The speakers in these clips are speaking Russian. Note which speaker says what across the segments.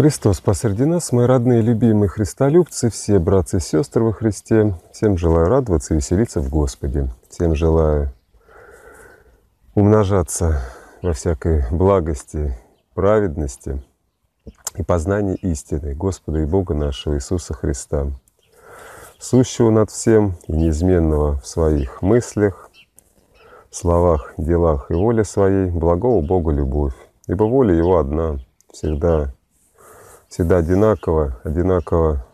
Speaker 1: Христос посреди нас, мои родные, любимые христолюбцы, все братцы и сестры во Христе. Всем желаю радоваться и веселиться в Господе. Всем желаю умножаться во всякой благости, праведности и познании истины Господа и Бога нашего Иисуса Христа, сущего над всем и неизменного в своих мыслях, словах, делах и воле своей, благого Бога любовь, ибо воля Его одна, всегда всегда одинаково, одинаково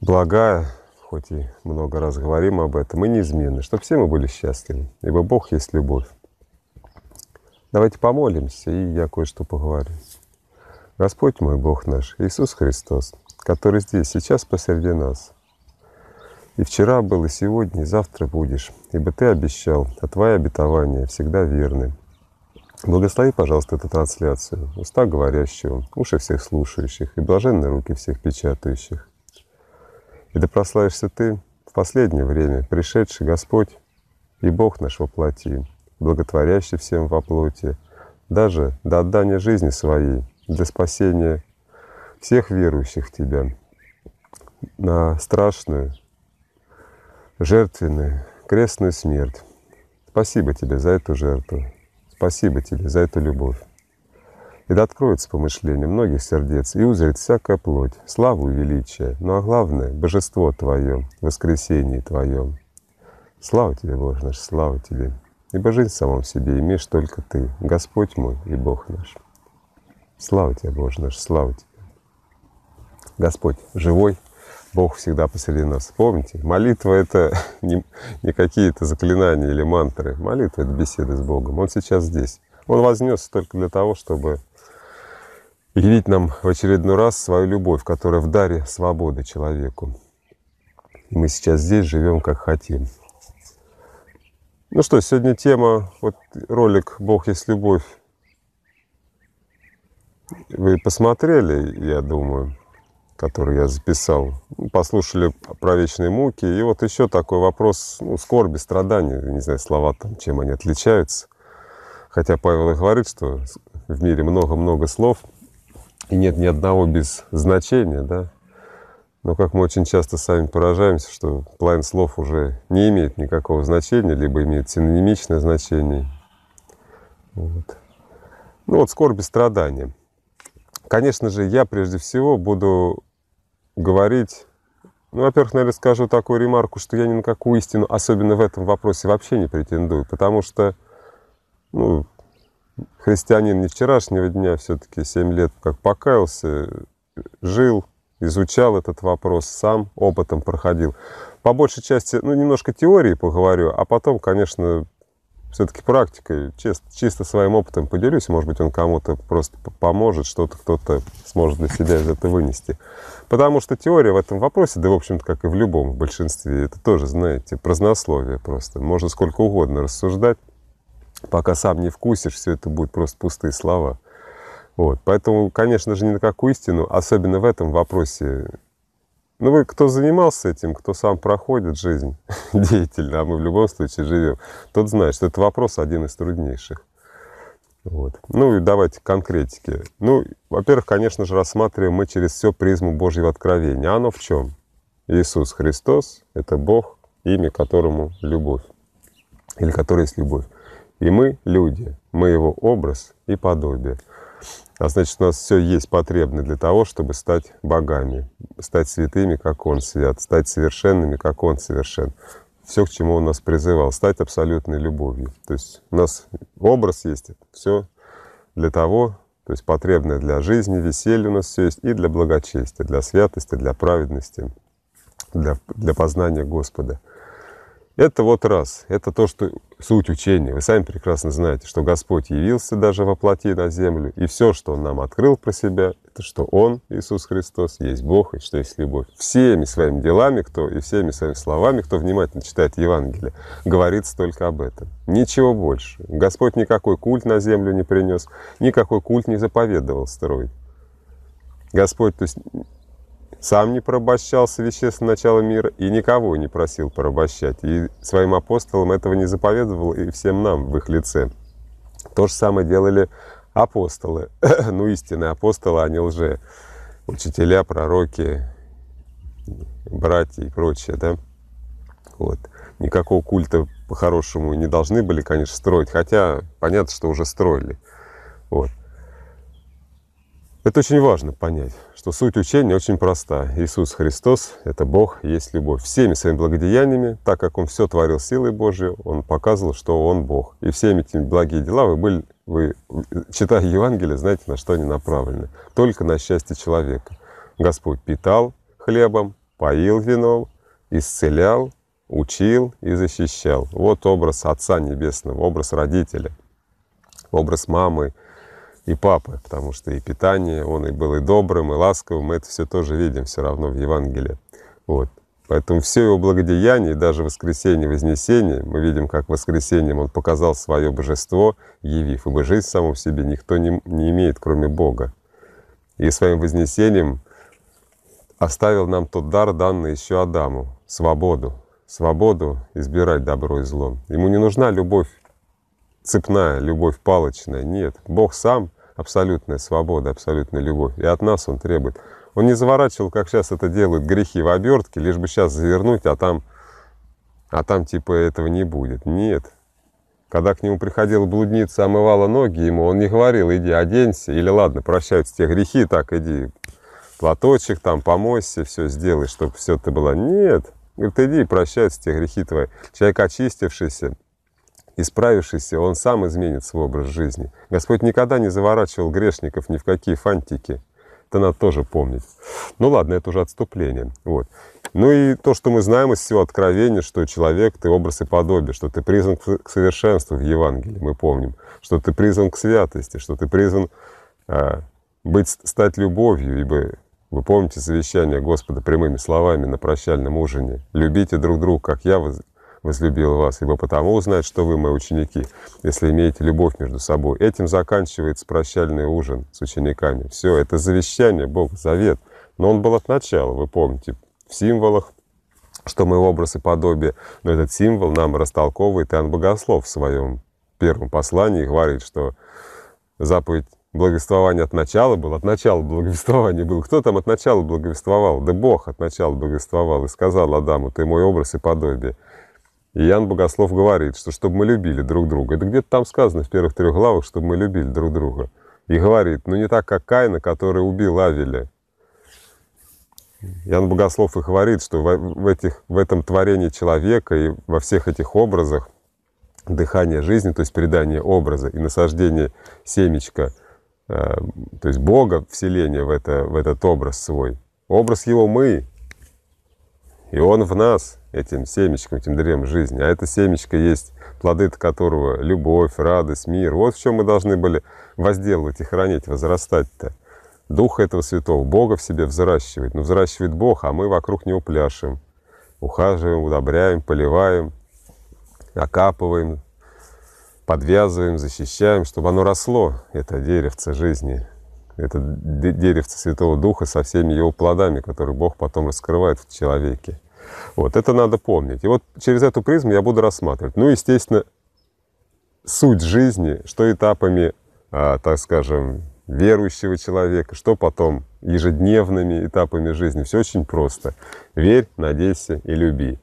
Speaker 1: благая, хоть и много раз говорим об этом, и неизменно, чтобы все мы были счастливы, ибо Бог есть любовь. Давайте помолимся, и я кое-что поговорю. Господь мой, Бог наш, Иисус Христос, который здесь, сейчас посреди нас, и вчера был, и сегодня, и завтра будешь, ибо Ты обещал, а Твои обетования всегда верны. Благослови, пожалуйста, эту трансляцию, уста говорящего, уши всех слушающих и блаженные руки всех печатающих. И да прославишься Ты в последнее время, пришедший Господь и Бог наш во плоти, благотворящий всем во плоти, даже до отдания жизни своей для спасения всех верующих в Тебя на страшную, жертвенную, крестную смерть. Спасибо Тебе за эту жертву, Спасибо тебе за эту любовь. И да откроется помышление многих сердец, и узрит всякая плоть, славу и величие, ну а главное — божество Твое, воскресение твое. Слава Тебе, Боже наш, слава Тебе, ибо жизнь в самом себе имеешь только Ты, Господь мой и Бог наш. Слава Тебе, Боже наш, слава Тебе. Господь живой, Бог всегда посреди нас. Помните, молитва — это не, не какие-то заклинания или мантры. Молитва — это беседа с Богом. Он сейчас здесь. Он вознесся только для того, чтобы явить нам в очередной раз свою любовь, которая в даре свободы человеку. И мы сейчас здесь живем, как хотим. Ну что, сегодня тема, вот ролик «Бог есть любовь». Вы посмотрели, я думаю который я записал. Послушали про вечные муки. И вот еще такой вопрос ну, скорби, страдания. Не знаю, слова там, чем они отличаются. Хотя Павел и говорит, что в мире много-много слов, и нет ни одного без значения, да. Но как мы очень часто сами поражаемся, что план слов уже не имеет никакого значения, либо имеет синонимичное значение. Вот. Ну вот скорби, страдания. Конечно же, я прежде всего буду говорить. Ну, во-первых, наверное, скажу такую ремарку, что я ни на какую истину, особенно в этом вопросе, вообще не претендую, потому что, ну, христианин не вчерашнего дня, все-таки 7 лет как покаялся, жил, изучал этот вопрос, сам опытом проходил. По большей части, ну, немножко теории поговорю, а потом, конечно, все-таки практикой, чисто, чисто своим опытом поделюсь. Может быть, он кому-то просто поможет, что-то кто-то сможет для себя из этого вынести. Потому что теория в этом вопросе, да, в общем-то, как и в любом в большинстве, это тоже, знаете, празднословие просто. Можно сколько угодно рассуждать, пока сам не вкусишь, все это будет просто пустые слова. Вот. Поэтому, конечно же, ни на какую истину, особенно в этом вопросе, ну, вы кто занимался этим, кто сам проходит жизнь деятельно, а мы в любом случае живем, тот знает, что это вопрос один из труднейших. Вот. Ну и давайте конкретики. Ну, во-первых, конечно же, рассматриваем мы через все призму Божьего откровения. Оно в чем? Иисус Христос — это Бог, имя которому любовь, или который есть любовь. И мы — люди, мы его образ и подобие — а значит, у нас все есть потребное для того, чтобы стать богами, стать святыми, как Он свят, стать совершенными, как Он совершен. Все, к чему Он нас призывал, стать абсолютной любовью. То есть у нас образ есть, все для того, то есть потребное для жизни, веселья у нас все есть, и для благочестия, для святости, для праведности, для, для познания Господа – это вот раз, это то, что суть учения. Вы сами прекрасно знаете, что Господь явился даже во плоти на землю, и все, что Он нам открыл про себя, это что Он, Иисус Христос, есть Бог, и что есть любовь. Всеми своими делами, кто и всеми своими словами, кто внимательно читает Евангелие, говорится только об этом. Ничего больше. Господь никакой культ на землю не принес, никакой культ не заповедовал строить. Господь, то есть сам не порабощал веществ начала мира и никого не просил порабощать. И своим апостолам этого не заповедовал и всем нам в их лице. То же самое делали апостолы, ну истинные апостолы, а уже учителя, пророки, братья и прочее, да. Вот. Никакого культа по-хорошему не должны были, конечно, строить, хотя понятно, что уже строили. Вот. Это очень важно понять что суть учения очень проста. Иисус Христос – это Бог, есть любовь. Всеми своими благодеяниями, так как Он все творил силой Божией, Он показывал, что Он Бог. И всеми этими благие дела вы были, вы, читая Евангелие, знаете, на что они направлены. Только на счастье человека. Господь питал хлебом, поил вином, исцелял, учил и защищал. Вот образ Отца Небесного, образ родителя, образ мамы, и папы, потому что и питание, он и был и добрым, и ласковым, мы это все тоже видим все равно в Евангелии. Вот. Поэтому все его благодеяние, даже воскресение, вознесение, мы видим, как воскресением он показал свое божество, явив, ибо жизнь саму в себе никто не, не имеет, кроме Бога. И своим вознесением оставил нам тот дар, данный еще Адаму, свободу, свободу избирать добро и зло. Ему не нужна любовь цепная любовь палочная. Нет, Бог сам абсолютная свобода, абсолютная любовь. И от нас Он требует. Он не заворачивал, как сейчас это делают, грехи в обертке, лишь бы сейчас завернуть, а там, а там типа этого не будет. Нет. Когда к нему приходила блудница, омывала ноги ему, он не говорил, иди оденься, или ладно, прощаются те грехи, так иди, платочек там, помойся, все сделай, чтобы все это было. Нет. Говорит, иди, прощаются те грехи твои. Человек, очистившийся, Исправившийся, он сам изменит свой образ жизни. Господь никогда не заворачивал грешников ни в какие фантики. Это надо тоже помнить. Ну ладно, это уже отступление. Вот. Ну и то, что мы знаем из всего откровения, что человек, ты образ и подобие, что ты призван к совершенству в Евангелии, мы помним, что ты призван к святости, что ты призван а, быть, стать любовью, ибо вы помните завещание Господа прямыми словами на прощальном ужине? «Любите друг друга, как я возлюбил вас, ибо потому узнает, что вы мои ученики, если имеете любовь между собой. Этим заканчивается прощальный ужин с учениками. Все, это завещание Бог, завет. Но он был от начала, вы помните, в символах, что мы образ и подобие. Но этот символ нам растолковывает Иоанн Богослов в своем первом послании, говорит, что заповедь благовествование от начала было, от начала благовествование было. Кто там от начала благовествовал? Да Бог от начала благовествовал и сказал Адаму, ты мой образ и подобие. И Ян Богослов говорит, что чтобы мы любили друг друга. Это где-то там сказано в первых трех главах, чтобы мы любили друг друга. И говорит, ну не так, как Каина, который убил Авеля. Ян Богослов и говорит, что в, этих, в этом творении человека и во всех этих образах дыхание жизни, то есть передание образа и насаждение семечка, э, то есть Бога, вселение в, это, в этот образ свой. Образ его мы, и он в нас, этим семечком, этим древом жизни. А это семечко есть, плоды которого любовь, радость, мир. Вот в чем мы должны были возделывать и хранить, возрастать-то. Духа этого святого, Бога в себе взращивать. Но ну, взращивает Бог, а мы вокруг него пляшем. Ухаживаем, удобряем, поливаем, окапываем, подвязываем, защищаем, чтобы оно росло, это деревце жизни, это деревце Святого Духа со всеми его плодами, которые Бог потом раскрывает в человеке. Вот, это надо помнить. И вот через эту призму я буду рассматривать. Ну, естественно, суть жизни, что этапами, а, так скажем, верующего человека, что потом ежедневными этапами жизни. Все очень просто. Верь, надейся и люби.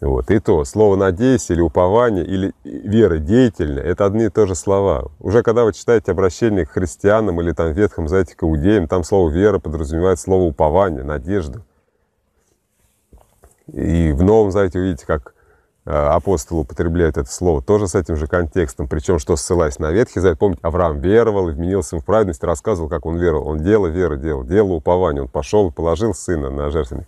Speaker 1: Вот. И то, слово «надейся» или «упование», или «вера деятельная» — это одни и те же слова. Уже когда вы читаете обращение к христианам или там Ветхом Завете к иудеям, там слово «вера» подразумевает слово «упование», «надежда». И в Новом Завете увидите, как э, апостолы употребляют это слово тоже с этим же контекстом, причем что ссылаясь на Ветхий Завет, помните, Авраам веровал и вменился ему в праведность, рассказывал, как он веровал, он дело веры делал, дело упования, он пошел и положил сына на жертвенник.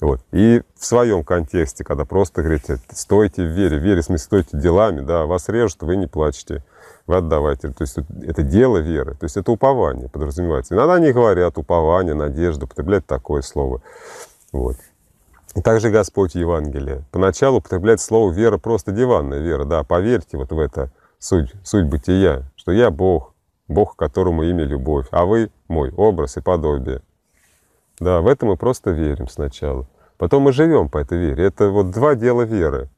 Speaker 1: Вот. И в своем контексте, когда просто говорите, стойте в вере, в вере, в смысле, стойте делами, да, вас режут, вы не плачете, вы отдавайте. То есть это дело веры, то есть это упование подразумевается. Иногда они говорят упование, надежда, употреблять такое слово. Вот. Также Господь Евангелие. Поначалу употребляет слово «вера» просто диванная вера. Да, поверьте вот в это, суть, суть бытия, что я Бог, Бог, которому имя любовь, а вы мой образ и подобие. Да, в это мы просто верим сначала. Потом мы живем по этой вере. Это вот два дела веры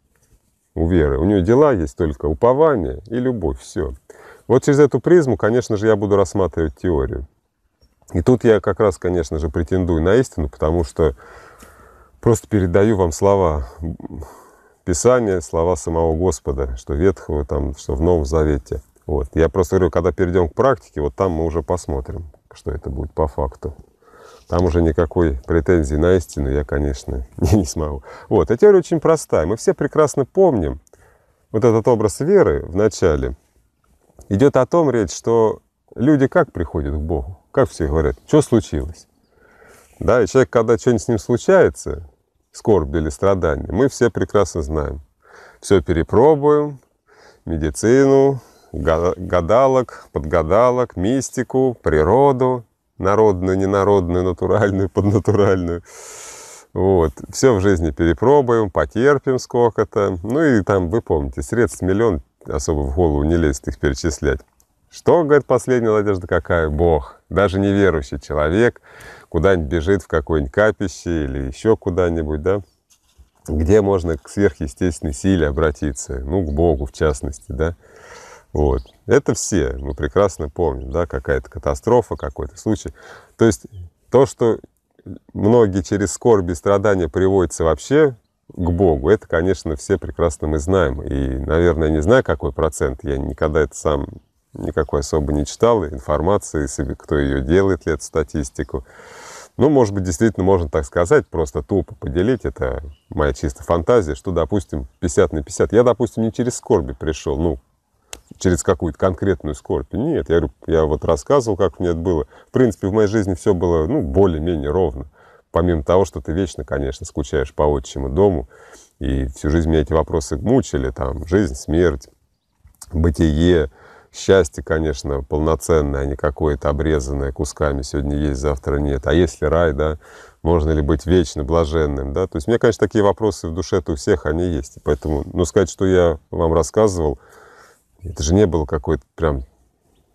Speaker 1: у веры. У нее дела есть только упование и любовь, все. Вот через эту призму, конечно же, я буду рассматривать теорию. И тут я как раз, конечно же, претендую на истину, потому что Просто передаю вам слова Писания, слова самого Господа, что Ветхого, там, что в Новом Завете. Вот. Я просто говорю, когда перейдем к практике, вот там мы уже посмотрим, что это будет по факту. Там уже никакой претензии на истину я, конечно, не смогу. Вот, а теория очень простая. Мы все прекрасно помним вот этот образ веры в начале. Идет о том речь, что люди как приходят к Богу? Как все говорят? Что случилось? Да, и человек, когда что-нибудь с ним случается, скорбь или страдания. мы все прекрасно знаем. Все перепробуем, медицину, гадалок, подгадалок, мистику, природу, народную, ненародную, натуральную, поднатуральную. Вот. Все в жизни перепробуем, потерпим сколько-то. Ну и там, вы помните, средств миллион, особо в голову не лезет их перечислять. Что, говорит, последняя надежда какая? Бог. Даже неверующий человек куда-нибудь бежит в какой нибудь капище или еще куда-нибудь, да, где можно к сверхъестественной силе обратиться, ну, к Богу в частности, да. Вот. Это все, мы прекрасно помним, да, какая-то катастрофа, какой-то случай. То есть то, что многие через скорби и страдания приводятся вообще к Богу, это, конечно, все прекрасно мы знаем. И, наверное, не знаю, какой процент, я никогда это сам никакой особо не читал, информации, кто ее делает лет статистику. Ну, может быть, действительно можно так сказать, просто тупо поделить. Это моя чисто фантазия, что, допустим, 50 на 50. Я, допустим, не через скорби пришел, ну, через какую-то конкретную скорбь. Нет, я я вот рассказывал, как мне это было. В принципе, в моей жизни все было, ну, более-менее ровно. Помимо того, что ты вечно, конечно, скучаешь по отчиму дому. И всю жизнь меня эти вопросы мучили, там, жизнь, смерть, бытие, Счастье, конечно, полноценное, а не какое-то обрезанное кусками, сегодня есть, завтра нет. А если рай, да, можно ли быть вечно блаженным, да? То есть у меня, конечно, такие вопросы в душе-то у всех, они есть. Поэтому, ну, сказать, что я вам рассказывал, это же не было какой-то прям...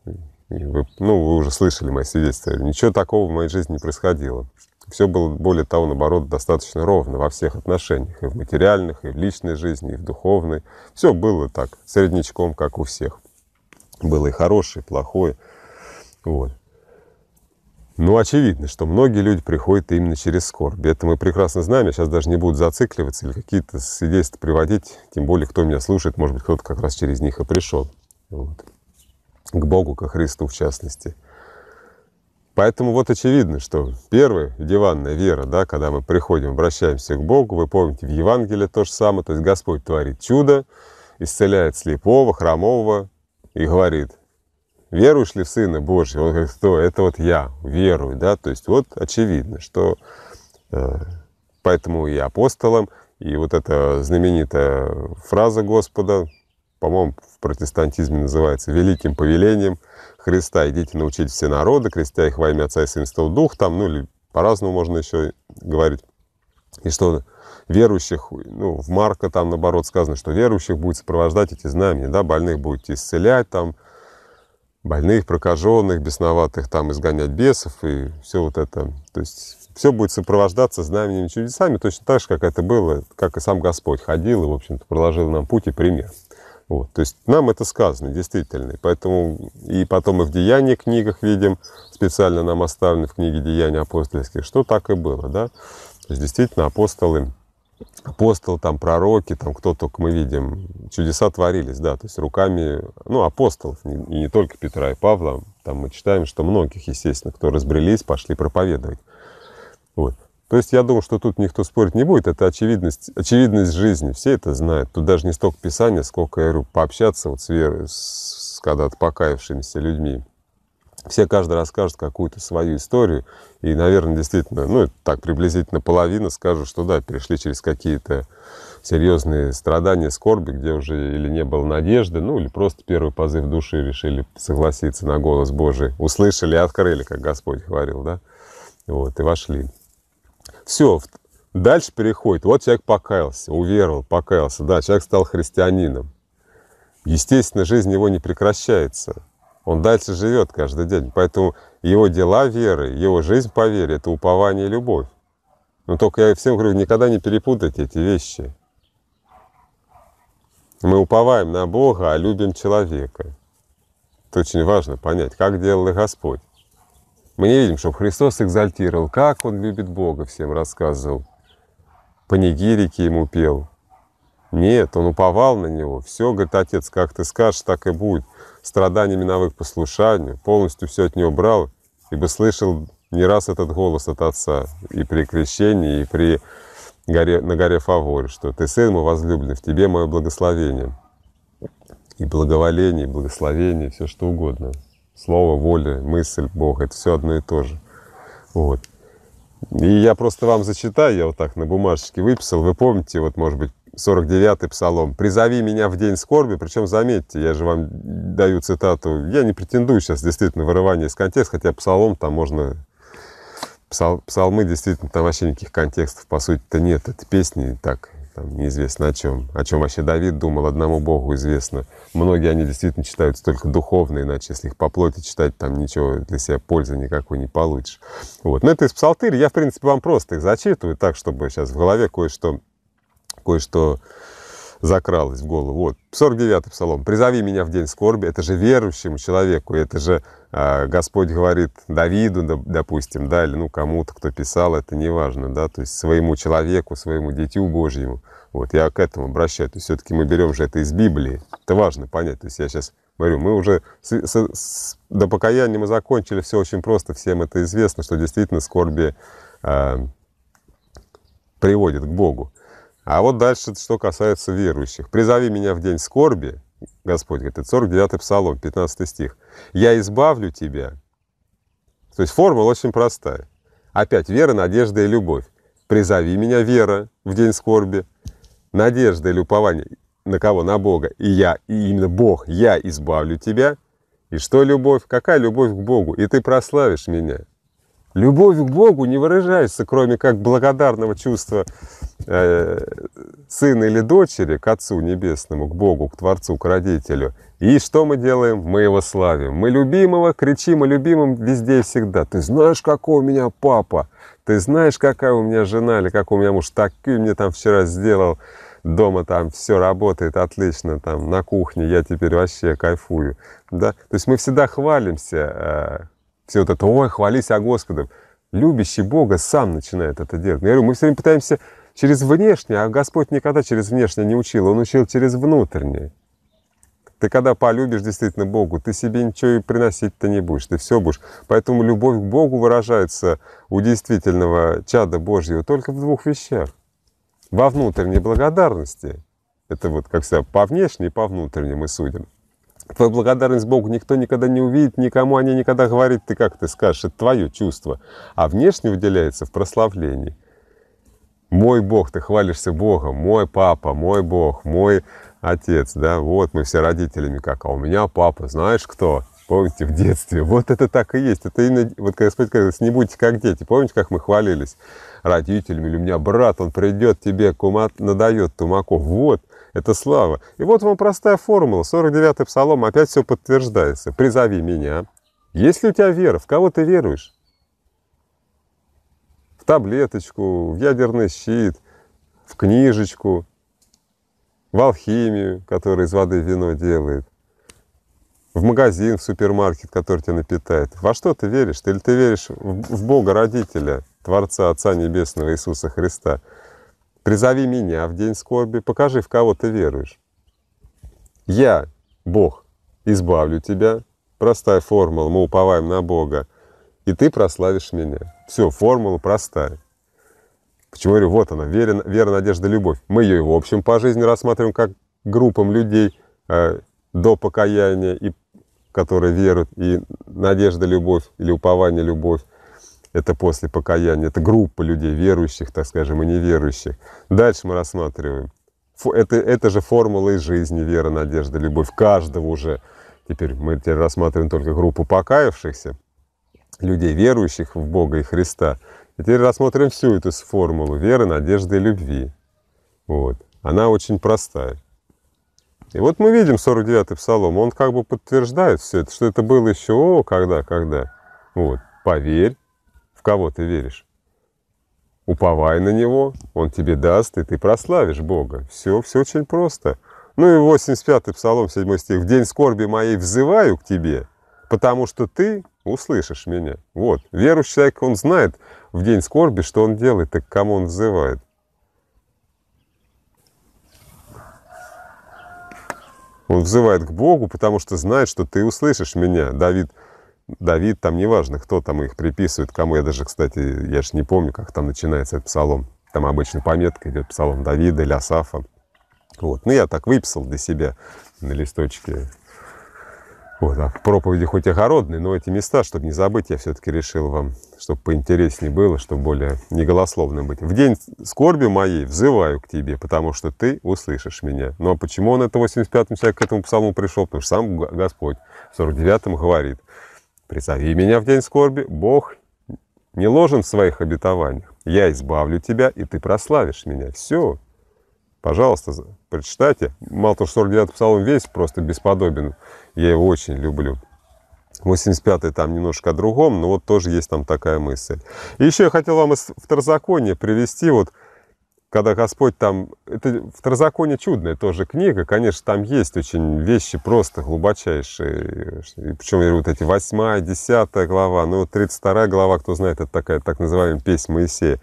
Speaker 1: Вы, ну, вы уже слышали мои свидетельства. Ничего такого в моей жизни не происходило. Все было, более того, наоборот, достаточно ровно во всех отношениях. И в материальных, и в личной жизни, и в духовной. Все было так, среднячком, как у всех. Было и хорошее, и плохое. Вот. Ну, очевидно, что многие люди приходят именно через скорбь. Это мы прекрасно знаем. Я сейчас даже не буду зацикливаться или какие-то свидетельства приводить. Тем более, кто меня слушает, может быть, кто-то как раз через них и пришел. Вот. К Богу, ко Христу в частности. Поэтому вот очевидно, что первое, диванная вера, да, когда мы приходим, обращаемся к Богу, вы помните, в Евангелии то же самое, то есть Господь творит чудо, исцеляет слепого, хромого, и говорит, веруешь ли в Сына Божьего? Он говорит, кто? Это вот я, верую, да, то есть вот очевидно, что э, поэтому и апостолам, и вот эта знаменитая фраза Господа, по-моему, в протестантизме называется «великим повелением Христа, идите научить все народы, крестя их во имя Отца и Сына Духа. там, ну, или по-разному можно еще говорить. И что верующих, ну, в Марка там, наоборот, сказано, что верующих будет сопровождать эти знамения, да, больных будете исцелять там, больных, прокаженных, бесноватых там изгонять бесов и все вот это. То есть все будет сопровождаться знамениями и чудесами, точно так же, как это было, как и сам Господь ходил и, в общем-то, проложил нам путь и пример. Вот, то есть нам это сказано, действительно. Поэтому и потом мы в Деянии книгах видим, специально нам оставлены в книге Деяния апостольских, что так и было, да. То есть действительно апостолы апостол, там, пророки, там, кто только мы видим, чудеса творились, да, то есть руками, ну, апостолов, и не только Петра и Павла, там мы читаем, что многих, естественно, кто разбрелись, пошли проповедовать. Вот. То есть я думаю, что тут никто спорить не будет, это очевидность, очевидность жизни, все это знают. Тут даже не столько писания, сколько, я говорю, пообщаться вот с, с когда-то покаявшимися людьми, все каждый расскажет какую-то свою историю. И, наверное, действительно, ну, так приблизительно половина скажут, что да, перешли через какие-то серьезные страдания, скорби, где уже или не было надежды, ну, или просто первый позыв души решили согласиться на голос Божий. Услышали и открыли, как Господь говорил, да? Вот, и вошли. Все, дальше переходит. Вот человек покаялся, уверовал, покаялся. Да, человек стал христианином. Естественно, жизнь его не прекращается. Он дальше живет каждый день. Поэтому его дела веры, его жизнь по вере – это упование и любовь. Но только я всем говорю, никогда не перепутайте эти вещи. Мы уповаем на Бога, а любим человека. Это очень важно понять, как делал и Господь. Мы не видим, чтобы Христос экзальтировал, как Он любит Бога, всем рассказывал. Панигирики Ему пел. Нет, Он уповал на Него. Все, говорит, Отец, как Ты скажешь, так и будет страданиями навык послушания полностью все от него брал, ибо слышал не раз этот голос от Отца и при крещении, и при горе, на горе Фаворе, что «Ты сын мой возлюбленный, в тебе мое благословение». И благоволение, и благословение, все что угодно. Слово, воля, мысль бог это все одно и то же. Вот. И я просто вам зачитаю, я вот так на бумажечке выписал. Вы помните, вот, может быть, 49-й псалом. «Призови меня в день скорби». Причем, заметьте, я же вам даю цитату. Я не претендую сейчас действительно вырывание из контекста, хотя псалом там можно... Псал, псалмы действительно там вообще никаких контекстов, по сути-то, нет. Это песни так, там неизвестно о чем. О чем вообще Давид думал, одному Богу известно. Многие они действительно читаются только духовно, иначе если их по плоти читать, там ничего для себя пользы никакой не получишь. Вот. Но это из псалтырь. Я, в принципе, вам просто их зачитываю так, чтобы сейчас в голове кое-что кое-что закралось в голову. Вот, 49-й псалом. «Призови меня в день скорби». Это же верующему человеку, это же э, Господь говорит Давиду, допустим, да, или ну кому-то, кто писал, это неважно, да, то есть своему человеку, своему дитю Божьему. Вот, я к этому обращаюсь. То есть все-таки мы берем же это из Библии. Это важно понять. То есть я сейчас говорю, мы уже с, с, с, до покаяния мы закончили, все очень просто, всем это известно, что действительно скорби э, приводит к Богу. А вот дальше, что касается верующих. «Призови меня в день скорби», Господь говорит, это 49 Псалом, 15 стих. «Я избавлю тебя». То есть формула очень простая. Опять вера, надежда и любовь. «Призови меня, вера, в день скорби». Надежда и упование на кого? На Бога. И я, и именно Бог, я избавлю тебя. И что любовь? Какая любовь к Богу? И ты прославишь меня. Любовь к Богу не выражается, кроме как благодарного чувства э, сына или дочери к Отцу Небесному, к Богу, к Творцу, к Родителю. И что мы делаем? Мы его славим. Мы любимого кричим о любимом везде и всегда. Ты знаешь, какой у меня папа? Ты знаешь, какая у меня жена или какой у меня муж? Так и мне там вчера сделал дома там все работает отлично, там на кухне я теперь вообще кайфую, да, то есть мы всегда хвалимся э, все вот это, ой, хвались о Господом. Любящий Бога сам начинает это делать. Я говорю, мы все время пытаемся через внешнее, а Господь никогда через внешнее не учил, Он учил через внутреннее. Ты когда полюбишь действительно Богу, ты себе ничего и приносить-то не будешь, ты все будешь. Поэтому любовь к Богу выражается у действительного чада Божьего только в двух вещах. Во внутренней благодарности, это вот как всегда по внешней и по внутренней мы судим, Твою благодарность Богу никто никогда не увидит, никому о ней никогда говорить ты, как ты скажешь, это твое чувство. А внешне выделяется в прославлении. Мой Бог, ты хвалишься Богом, мой папа, мой Бог, мой отец, да, вот мы все родителями как, а у меня папа, знаешь кто? Помните, в детстве, вот это так и есть, это именно, вот Господь сказал, не будьте как дети, помните, как мы хвалились родителями, или у меня брат, он придет тебе, кумат надает тумаков, вот, это слава. И вот вам простая формула, 49-й псалом, опять все подтверждается. «Призови меня». Есть ли у тебя вера? В кого ты веруешь? В таблеточку, в ядерный щит, в книжечку, в алхимию, которая из воды вино делает, в магазин, в супермаркет, который тебя напитает. Во что ты веришь? Ты Или ты веришь в Бога Родителя, Творца Отца Небесного Иисуса Христа – Призови меня в день скорби, покажи, в кого ты веруешь. Я, Бог, избавлю тебя. Простая формула, мы уповаем на Бога. И ты прославишь меня. Все, формула простая. Почему я говорю, вот она, вера, вера, надежда, любовь. Мы ее в общем по жизни рассматриваем как группам людей э, до покаяния, и, которые веруют, и надежда, любовь или упование, любовь. Это после покаяния. Это группа людей, верующих, так скажем, и неверующих. Дальше мы рассматриваем. Это, это же формула из жизни, вера, надежда, любовь. Каждого уже. Теперь мы теперь рассматриваем только группу покаявшихся, людей, верующих в Бога и Христа. И теперь рассмотрим всю эту формулу веры, надежды и любви. Вот. Она очень простая. И вот мы видим 49-й Псалом, он как бы подтверждает все это, что это было еще, о, когда, когда. Вот, поверь, в кого ты веришь. Уповай на него, он тебе даст, и ты прославишь Бога. Все, все очень просто. Ну и 85-й Псалом, 7 стих. «В день скорби моей взываю к тебе, потому что ты услышишь меня». Вот, верующий человек, он знает в день скорби, что он делает, так к кому он взывает. Он взывает к Богу, потому что знает, что ты услышишь меня. Давид Давид, там неважно, кто там их приписывает, кому. Я даже, кстати, я же не помню, как там начинается этот псалом. Там обычно пометка идет псалом Давида или Асафа. Вот. Ну, я так выписал для себя на листочке. Вот, а проповеди хоть огородные, но эти места, чтобы не забыть, я все-таки решил вам, чтобы поинтереснее было, чтобы более неголословным быть. В день скорби моей взываю к тебе, потому что ты услышишь меня. Ну а почему он это в 85-м человек к этому псалму пришел? Потому что сам Господь в 49-м говорит – Представь и меня в день скорби, Бог не ложен в своих обетованиях. Я избавлю тебя, и ты прославишь меня. Все. Пожалуйста, прочитайте. Мало того, что 49-й псалом весь просто бесподобен. Я его очень люблю. 85-й там немножко о другом, но вот тоже есть там такая мысль. И еще я хотел вам из второзакония привести вот когда Господь там... Это второзаконие чудная тоже книга. Конечно, там есть очень вещи просто глубочайшие. И причем вот эти 8, 10 глава, ну, 32 глава, кто знает, это такая так называемая песнь Моисея.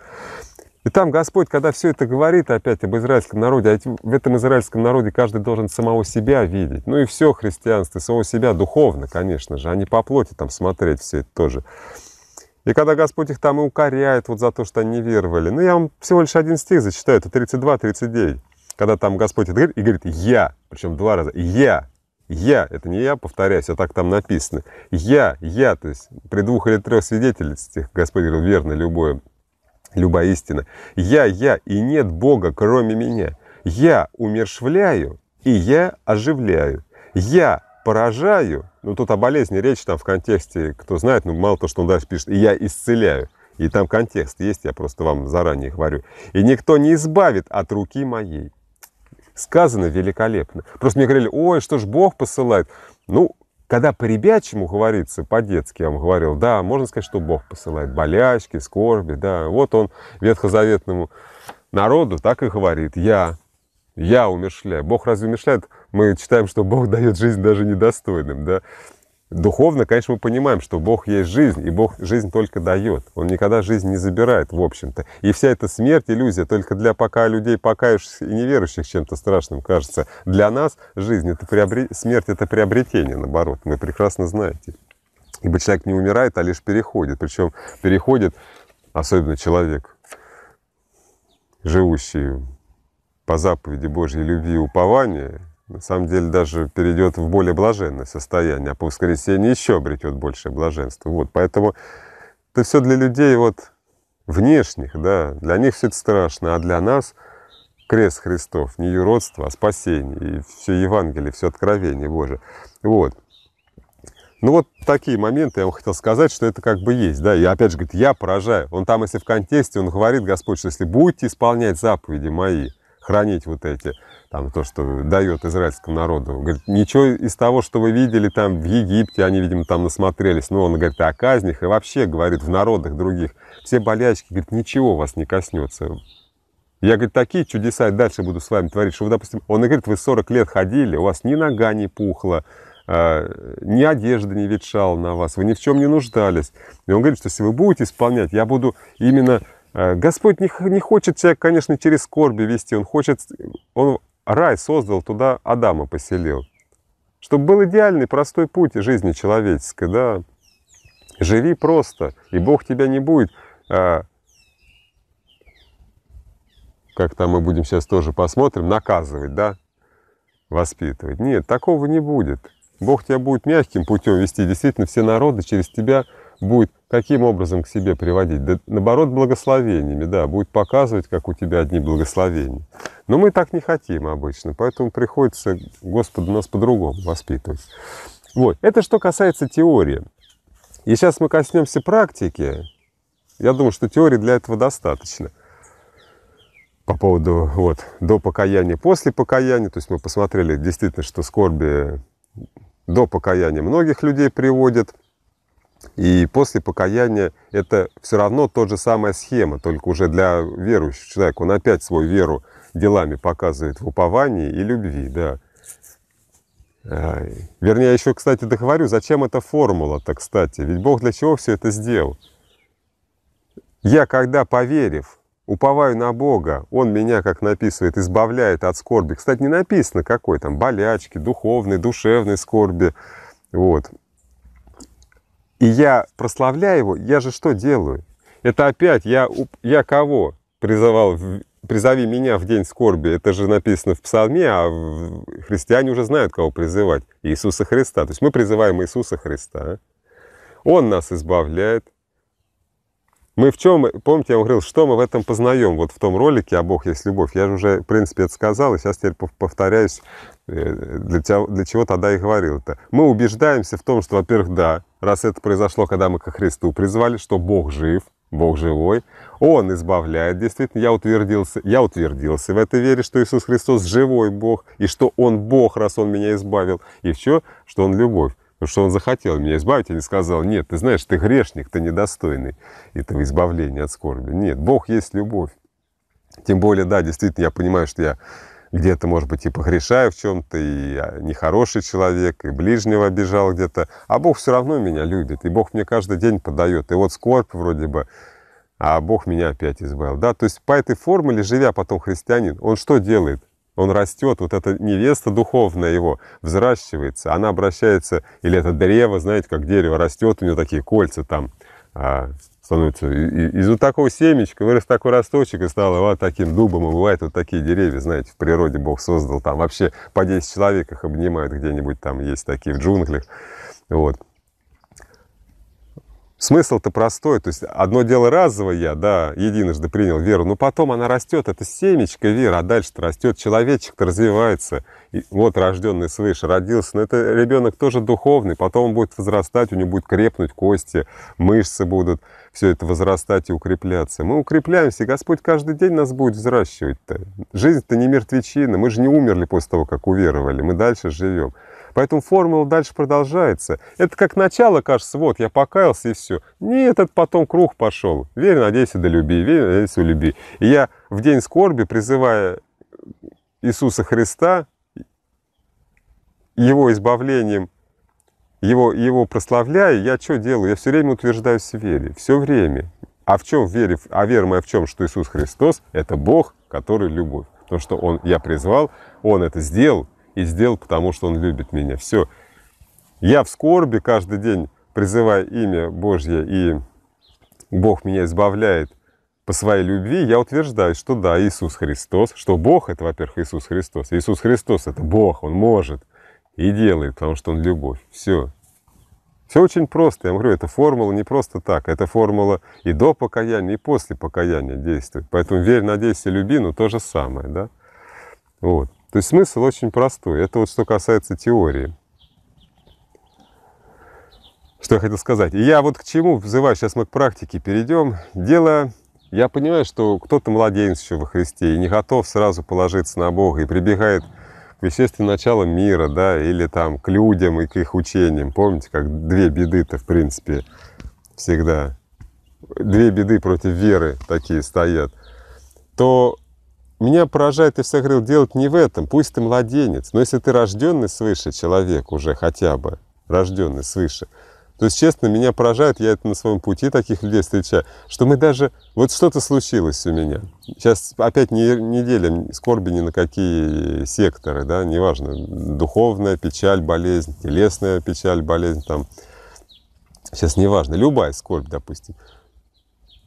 Speaker 1: И там Господь, когда все это говорит опять об израильском народе, а в этом израильском народе каждый должен самого себя видеть. Ну и все христианство, самого себя духовно, конечно же, а не по плоти там смотреть все это тоже. И когда Господь их там и укоряет вот за то, что они веровали. Ну, я вам всего лишь один стих зачитаю, это 32-39. Когда там Господь это говорит, и говорит «Я», причем два раза, «Я», «Я», это не «я», повторяюсь, а так там написано. «Я», «Я», то есть при двух или трех свидетельствах Господь говорил верно любое, любая истина. «Я, я, и нет Бога, кроме меня. Я умершвляю, и я оживляю. Я поражаю, ну, тут о болезни речь там в контексте, кто знает, ну, мало то, что он дальше пишет, и я исцеляю. И там контекст есть, я просто вам заранее говорю. И никто не избавит от руки моей. Сказано великолепно. Просто мне говорили, ой, что ж Бог посылает. Ну, когда по-ребячему говорится, по-детски я вам говорил, да, можно сказать, что Бог посылает болячки, скорби, да, вот он ветхозаветному народу так и говорит, я я умершляю. Бог разве умершляет? Мы читаем, что Бог дает жизнь даже недостойным, да? Духовно, конечно, мы понимаем, что Бог есть жизнь, и Бог жизнь только дает. Он никогда жизнь не забирает, в общем-то. И вся эта смерть, иллюзия, только для пока людей, покаявшихся и неверующих, чем-то страшным кажется. Для нас жизнь, это приобре... смерть — это приобретение, наоборот. Мы прекрасно знаете. Ибо человек не умирает, а лишь переходит. Причем переходит, особенно человек, живущий по заповеди Божьей любви и упования, на самом деле даже перейдет в более блаженное состояние, а по воскресенье еще обретет большее блаженство. Вот, поэтому это все для людей вот внешних, да, для них все это страшно, а для нас крест Христов, не юродство, а спасение, и все Евангелие, все откровение Божие. Вот. Ну вот такие моменты я вам хотел сказать, что это как бы есть, да, и опять же говорит, я поражаю. Он там, если в контексте, он говорит, Господь, что если будете исполнять заповеди мои, хранить вот эти, там, то, что дает израильскому народу. говорит, ничего из того, что вы видели там в Египте, они, видимо, там насмотрелись. Ну, он говорит, о казнях и вообще, говорит, в народах других. Все болячки, говорит, ничего вас не коснется. Я, говорит, такие чудеса и дальше буду с вами творить, что вы, допустим, он говорит, вы 40 лет ходили, у вас ни нога не пухла, э, ни одежда не ветшала на вас, вы ни в чем не нуждались. И он говорит, что если вы будете исполнять, я буду именно Э, Господь не, не хочет тебя, конечно, через скорби вести. Он хочет, он рай создал, туда Адама поселил. Чтобы был идеальный, простой путь жизни человеческой, да. Живи просто, и Бог тебя не будет. А, как там мы будем сейчас тоже посмотрим, наказывать, да, воспитывать. Нет, такого не будет. Бог тебя будет мягким путем вести. Действительно, все народы через тебя будет каким образом к себе приводить? Да, наоборот, благословениями, да, будет показывать, как у тебя одни благословения. Но мы так не хотим обычно, поэтому приходится Господу нас по-другому воспитывать. Вот, это что касается теории. И сейчас мы коснемся практики. Я думаю, что теории для этого достаточно. По поводу вот, до покаяния, после покаяния. То есть мы посмотрели действительно, что скорби до покаяния многих людей приводит – и после покаяния это все равно та же самая схема, только уже для верующего человека. Он опять свою веру делами показывает в уповании и любви, да. Вернее, я еще, кстати, договорю, зачем эта формула-то, кстати? Ведь Бог для чего все это сделал? Я, когда поверив, уповаю на Бога, Он меня, как написывает, избавляет от скорби. Кстати, не написано какой там, болячки, духовной, душевной скорби. Вот. И я прославляю его, я же что делаю? Это опять я, я кого призывал, призови меня в день скорби. Это же написано в псалме, а христиане уже знают, кого призывать. Иисуса Христа. То есть мы призываем Иисуса Христа. Он нас избавляет. Мы в чем, помните, я вам говорил, что мы в этом познаем, вот в том ролике «А Бог есть любовь». Я же уже, в принципе, это сказал, и сейчас теперь повторяюсь Э, для, чего, для чего тогда и говорил-то? Мы убеждаемся в том, что, во-первых, да, раз это произошло, когда мы ко Христу призвали, что Бог жив, Бог живой, Он избавляет, действительно, я утвердился, я утвердился в этой вере, что Иисус Христос живой Бог, и что Он Бог, раз Он меня избавил, и все, что Он любовь. Потому что он захотел меня избавить, я а не сказал, нет, ты знаешь, ты грешник, ты недостойный этого избавления от скорби. Нет, Бог есть любовь. Тем более, да, действительно, я понимаю, что я где-то, может быть, и погрешаю в чем-то, и нехороший человек, и ближнего обижал где-то. А Бог все равно меня любит, и Бог мне каждый день подает. И вот скорбь вроде бы, а Бог меня опять избавил. Да? То есть по этой формуле, живя потом христианин, он что делает? Он растет, вот эта невеста духовная его взращивается, она обращается, или это древо, знаете, как дерево растет, у нее такие кольца там, а, становится. Из вот такого семечка вырос такой росточек и стало вот таким дубом. И бывают вот такие деревья, знаете, в природе Бог создал. Там вообще по 10 человек их обнимают где-нибудь, там есть такие в джунглях. Вот. Смысл-то простой, то есть одно дело разовое я, да, единожды принял веру, но потом она растет, это семечко вера, а дальше-то растет, человечек-то развивается, и вот рожденный свыше, родился, но это ребенок тоже духовный, потом он будет возрастать, у него будет крепнуть кости, мышцы будут, все это возрастать и укрепляться. Мы укрепляемся, и Господь каждый день нас будет взращивать-то. Жизнь-то не мертвечина, мы же не умерли после того, как уверовали, мы дальше живем. Поэтому формула дальше продолжается. Это как начало, кажется, вот, я покаялся и все. Нет, этот потом круг пошел. Верь, надейся, да люби, верь, надейся, люби. И я в день скорби, призывая Иисуса Христа, Его избавлением, Его, его прославляя, я что делаю? Я все время утверждаюсь в вере, все время. А в чем вере? А вера моя в чем? Что Иисус Христос – это Бог, который любовь. То, что Он, я призвал, Он это сделал, и сделал, потому что Он любит меня. Все. Я в скорби каждый день призываю имя Божье, и Бог меня избавляет по своей любви, я утверждаю, что да, Иисус Христос, что Бог это, во-первых, Иисус Христос. Иисус Христос это Бог, Он может и делает, потому что Он любовь. Все. Все очень просто. Я говорю, эта формула не просто так. Это формула и до покаяния, и после покаяния действует. Поэтому верь, надейся, люби, но то же самое. Да? Вот. То есть смысл очень простой. Это вот что касается теории. Что я хотел сказать. И я вот к чему взываю, сейчас мы к практике перейдем. Дело, я понимаю, что кто-то младенец еще во Христе и не готов сразу положиться на Бога и прибегает к вещественным началам мира, да, или там к людям и к их учениям. Помните, как две беды-то, в принципе, всегда. Две беды против веры такие стоят. То меня поражает, ты всегда говорил, делать не в этом, пусть ты младенец, но если ты рожденный свыше человек уже хотя бы, рожденный свыше, то есть, честно, меня поражает, я это на своем пути таких людей встречаю, что мы даже, вот что-то случилось у меня. Сейчас опять не, не делим скорби ни на какие секторы, да, неважно, духовная печаль, болезнь, телесная печаль, болезнь, там, сейчас неважно, любая скорбь, допустим.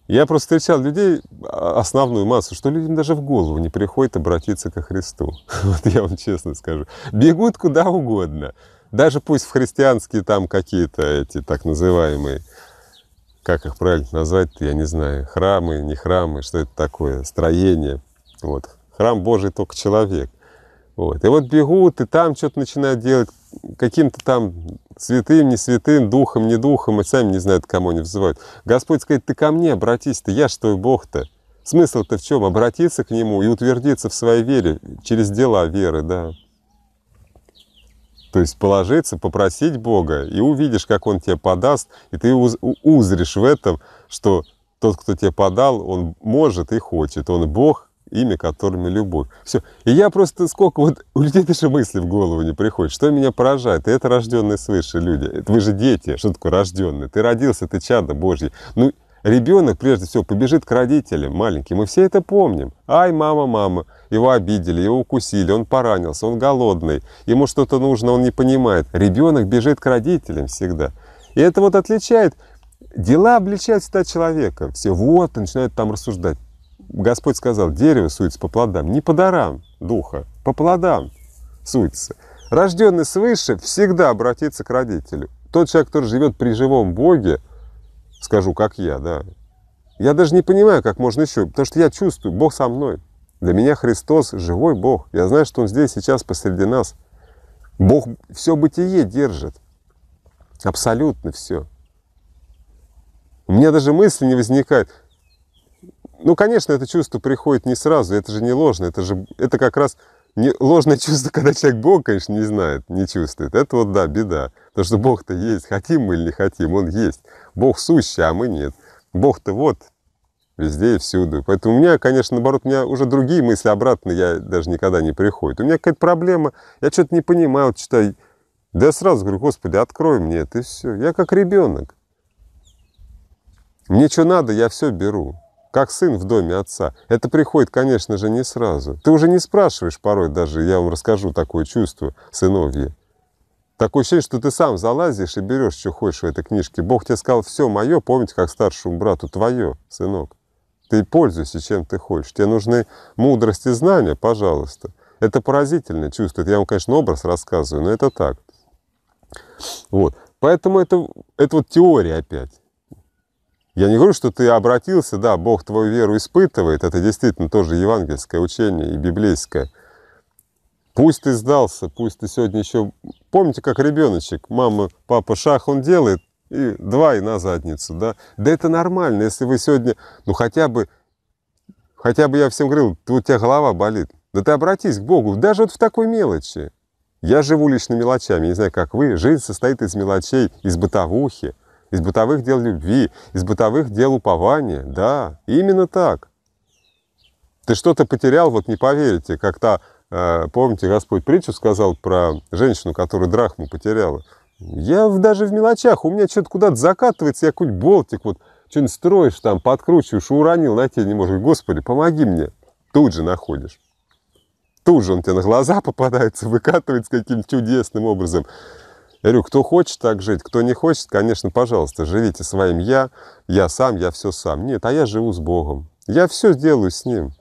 Speaker 1: Я просто встречал людей, а, основную массу, что людям даже в голову не приходит обратиться ко Христу. Вот я вам честно скажу. Бегут куда угодно. Даже пусть в христианские там какие-то эти так называемые, как их правильно назвать, я не знаю, храмы, не храмы, что это такое, строение. Вот. Храм Божий только человек. Вот. И вот бегут, и там что-то начинают делать, каким-то там святым, не святым, духом, не духом, и сами не знают, кому они взывают. Господь сказать, ты ко мне обратись-то, я что Бог-то. Смысл-то в чем? Обратиться к Нему и утвердиться в своей вере через дела веры, да. То есть положиться, попросить Бога, и увидишь, как Он тебе подаст, и ты узришь в этом, что тот, кто тебе подал, он может и хочет, он Бог, имя которыми любовь. Все. И я просто сколько вот у людей даже мысли в голову не приходит. Что меня поражает? это рожденные свыше люди. Это вы же дети. Что такое рожденные? Ты родился, ты чадо Божье. Ну, ребенок, прежде всего, побежит к родителям маленьким. Мы все это помним. Ай, мама, мама. Его обидели, его укусили, он поранился, он голодный. Ему что-то нужно, он не понимает. Ребенок бежит к родителям всегда. И это вот отличает дела обличают всегда человека. Все вот, начинают там рассуждать. Господь сказал, дерево судится по плодам, не по дарам духа, по плодам судится. Рожденный свыше всегда обратится к родителю. Тот человек, который живет при живом Боге, скажу, как я, да, я даже не понимаю, как можно еще, потому что я чувствую, Бог со мной. Для меня Христос – живой Бог. Я знаю, что Он здесь сейчас посреди нас. Бог все бытие держит. Абсолютно все. У меня даже мысли не возникает. Ну, конечно, это чувство приходит не сразу, это же не ложно, это же, это как раз не, ложное чувство, когда человек Бог, конечно, не знает, не чувствует. Это вот, да, беда. Потому что Бог-то есть, хотим мы или не хотим, Он есть. Бог сущий, а мы нет. Бог-то вот, везде и всюду. Поэтому у меня, конечно, наоборот, у меня уже другие мысли обратно, я даже никогда не приходит. У меня какая-то проблема, я что-то не понимаю, вот читаю. Да я сразу говорю, Господи, открой мне это, и все. Я как ребенок. Мне что надо, я все беру как сын в доме отца. Это приходит, конечно же, не сразу. Ты уже не спрашиваешь порой даже, я вам расскажу такое чувство, сыновье. Такое ощущение, что ты сам залазишь и берешь, что хочешь в этой книжке. Бог тебе сказал, все мое, помните, как старшему брату, твое, сынок. Ты пользуйся, чем ты хочешь. Тебе нужны мудрость и знания, пожалуйста. Это поразительное чувство. я вам, конечно, образ рассказываю, но это так. Вот. Поэтому это, это вот теория опять. Я не говорю, что ты обратился, да, Бог твою веру испытывает, это действительно тоже евангельское учение и библейское. Пусть ты сдался, пусть ты сегодня еще... Помните, как ребеночек, мама, папа, шах он делает, и два, и на задницу, да? Да это нормально, если вы сегодня, ну хотя бы, хотя бы я всем говорил, у тебя голова болит. Да ты обратись к Богу, даже вот в такой мелочи. Я живу лично мелочами, не знаю, как вы. Жизнь состоит из мелочей, из бытовухи из бытовых дел любви, из бытовых дел упования. Да, именно так. Ты что-то потерял, вот не поверите, как-то, э, помните, Господь притчу сказал про женщину, которая драхму потеряла. Я даже в мелочах, у меня что-то куда-то закатывается, я какой-нибудь болтик вот что-нибудь строишь там, подкручиваешь, уронил, найти не можешь. Господи, помоги мне. Тут же находишь. Тут же он тебе на глаза попадается, выкатывается каким-то чудесным образом. Я говорю, кто хочет так жить, кто не хочет, конечно, пожалуйста, живите своим «я», «я сам», «я все сам». Нет, а я живу с Богом. Я все делаю с Ним.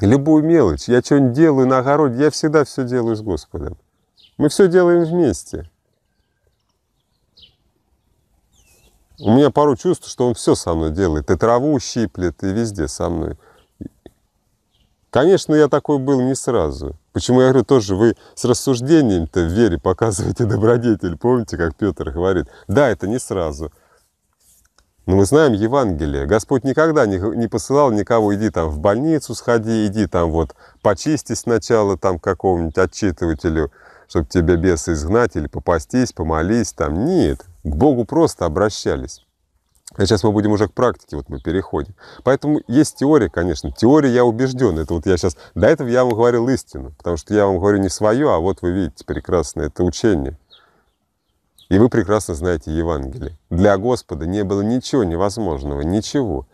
Speaker 1: Любую мелочь. Я что-нибудь делаю на огороде, я всегда все делаю с Господом. Мы все делаем вместе. У меня пару чувств, что он все со мной делает. И траву щиплет, и везде со мной. Конечно, я такой был не сразу. Почему я говорю тоже, вы с рассуждением-то в вере показываете добродетель. Помните, как Петр говорит? Да, это не сразу. Но мы знаем Евангелие. Господь никогда не, не посылал никого, иди там в больницу сходи, иди там вот почистись сначала там какому-нибудь отчитывателю, чтобы тебя бесы изгнать или попастись, помолись там. Нет, к Богу просто обращались. А сейчас мы будем уже к практике, вот мы переходим. Поэтому есть теория, конечно. Теория я убежден. Это вот я сейчас... До этого я вам говорил истину, потому что я вам говорю не свое, а вот вы видите прекрасно это учение. И вы прекрасно знаете Евангелие. Для Господа не было ничего невозможного, ничего.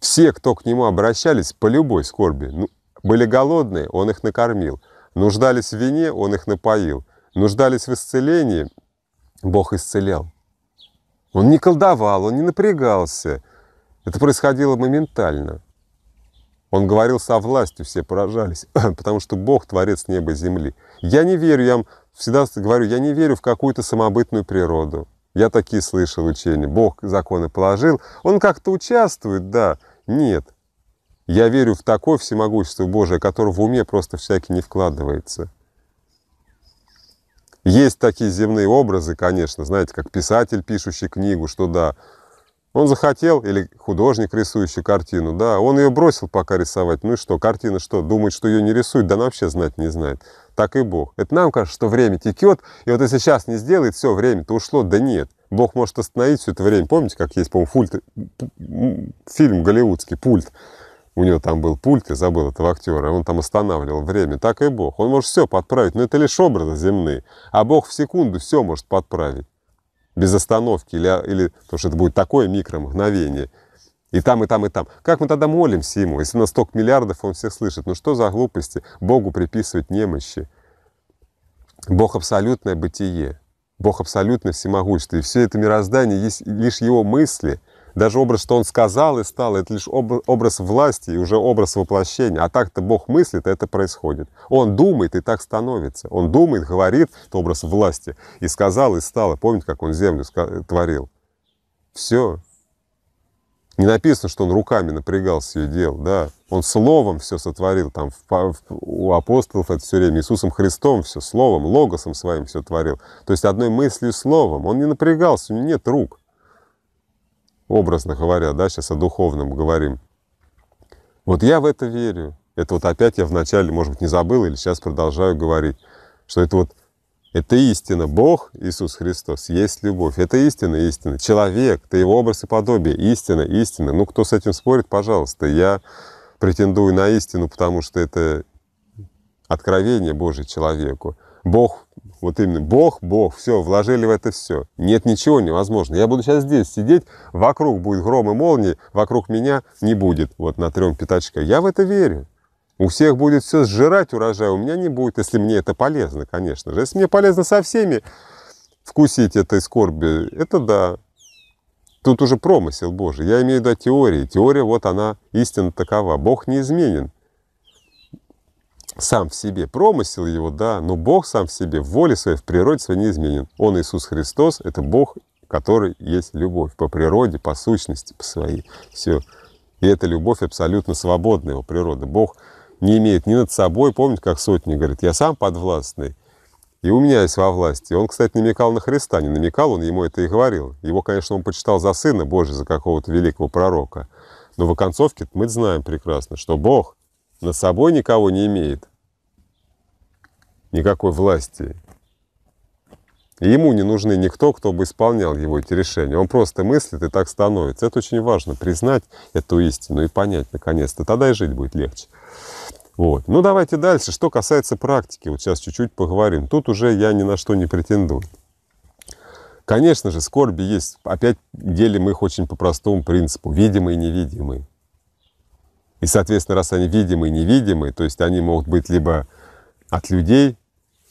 Speaker 1: Все, кто к Нему обращались по любой скорби, ну, были голодные, Он их накормил. Нуждались в вине, Он их напоил. Нуждались в исцелении, Бог исцелял. Он не колдовал, он не напрягался. Это происходило моментально. Он говорил со властью, все поражались, потому что Бог – творец неба и земли. Я не верю, я вам всегда говорю, я не верю в какую-то самобытную природу. Я такие слышал учения. Бог законы положил, он как-то участвует, да. Нет. Я верю в такое всемогущество Божие, которое в уме просто всякий не вкладывается. Есть такие земные образы, конечно, знаете, как писатель, пишущий книгу, что да, он захотел, или художник, рисующий картину, да, он ее бросил пока рисовать, ну и что, картина что, думает, что ее не рисует, да она вообще знать не знает. Так и Бог. Это нам кажется, что время текет, и вот если сейчас не сделает, все, время-то ушло, да нет. Бог может остановить все это время. Помните, как есть, по-моему, фильм голливудский, пульт у него там был пульт, я забыл этого актера, он там останавливал время, так и Бог. Он может все подправить, но это лишь образы земные. А Бог в секунду все может подправить. Без остановки, или, а, или потому что это будет такое микромгновение. И там, и там, и там. Как мы тогда молимся Ему, если на столько миллиардов, Он всех слышит? Ну что за глупости Богу приписывать немощи? Бог – абсолютное бытие. Бог – абсолютное всемогущество. И все это мироздание есть лишь Его мысли – даже образ, что он сказал и стал, это лишь образ власти и уже образ воплощения. А так-то Бог мыслит, это происходит. Он думает и так становится. Он думает, говорит, это образ власти. И сказал и стало. Помните, как он землю творил? Все. Не написано, что он руками напрягался ее делал, да. Он словом все сотворил, там у апостолов это все время, Иисусом Христом все, словом, логосом своим все творил. То есть одной мыслью, словом. Он не напрягался, у него нет рук образно говоря, да, сейчас о духовном говорим. Вот я в это верю. Это вот опять я вначале, может быть, не забыл или сейчас продолжаю говорить, что это вот это истина. Бог Иисус Христос есть любовь. Это истина, истина. Человек, ты его образ и подобие. Истина, истина. Ну, кто с этим спорит, пожалуйста. Я претендую на истину, потому что это откровение Божье человеку. Бог вот именно Бог, Бог, все, вложили в это все. Нет ничего невозможно. Я буду сейчас здесь сидеть, вокруг будет гром и молнии, вокруг меня не будет, вот на трех пятачках. Я в это верю. У всех будет все сжирать урожай, у меня не будет, если мне это полезно, конечно же. Если мне полезно со всеми вкусить этой скорби, это да. Тут уже промысел Божий. Я имею в виду теории. Теория, вот она, истина такова. Бог неизменен сам в себе промысел его, да, но Бог сам в себе, в воле своей, в природе своей неизменен. Он, Иисус Христос, это Бог, который есть любовь по природе, по сущности, по своей. Все. И эта любовь абсолютно свободная его природа Бог не имеет ни над собой, помните, как сотни говорит, я сам подвластный, и у меня есть во власти. Он, кстати, намекал на Христа, не намекал, он ему это и говорил. Его, конечно, он почитал за Сына Божий, за какого-то великого пророка. Но в оконцовке мы знаем прекрасно, что Бог на собой никого не имеет, никакой власти. И ему не нужны никто, кто бы исполнял его эти решения. Он просто мыслит и так становится. Это очень важно, признать эту истину и понять наконец-то. Тогда и жить будет легче. Вот. Ну, давайте дальше. Что касается практики, вот сейчас чуть-чуть поговорим. Тут уже я ни на что не претендую. Конечно же, скорби есть. Опять делим их очень по простому принципу. Видимые и невидимые. И, соответственно, раз они видимы и невидимы, то есть они могут быть либо от людей,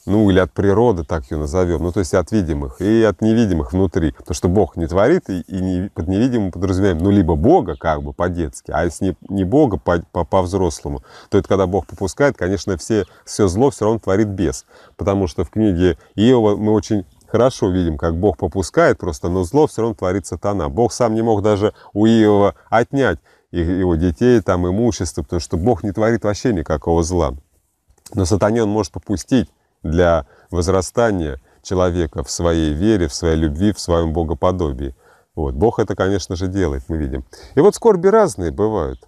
Speaker 1: ну или от природы, так ее назовем, ну то есть от видимых и от невидимых внутри, то что Бог не творит и, и не, под невидимым подразумеваем, ну либо Бога как бы по-детски, а если не, не Бога по-взрослому, по, по то это когда Бог попускает, конечно, все, все зло все равно творит без, потому что в книге Иова мы очень хорошо видим, как Бог попускает просто, но зло все равно творит сатана. Бог сам не мог даже у Иова отнять его детей, там, имущество, потому что Бог не творит вообще никакого зла. Но сатане он может попустить для возрастания человека в своей вере, в своей любви, в своем богоподобии. Вот. Бог это, конечно же, делает, мы видим. И вот скорби разные бывают.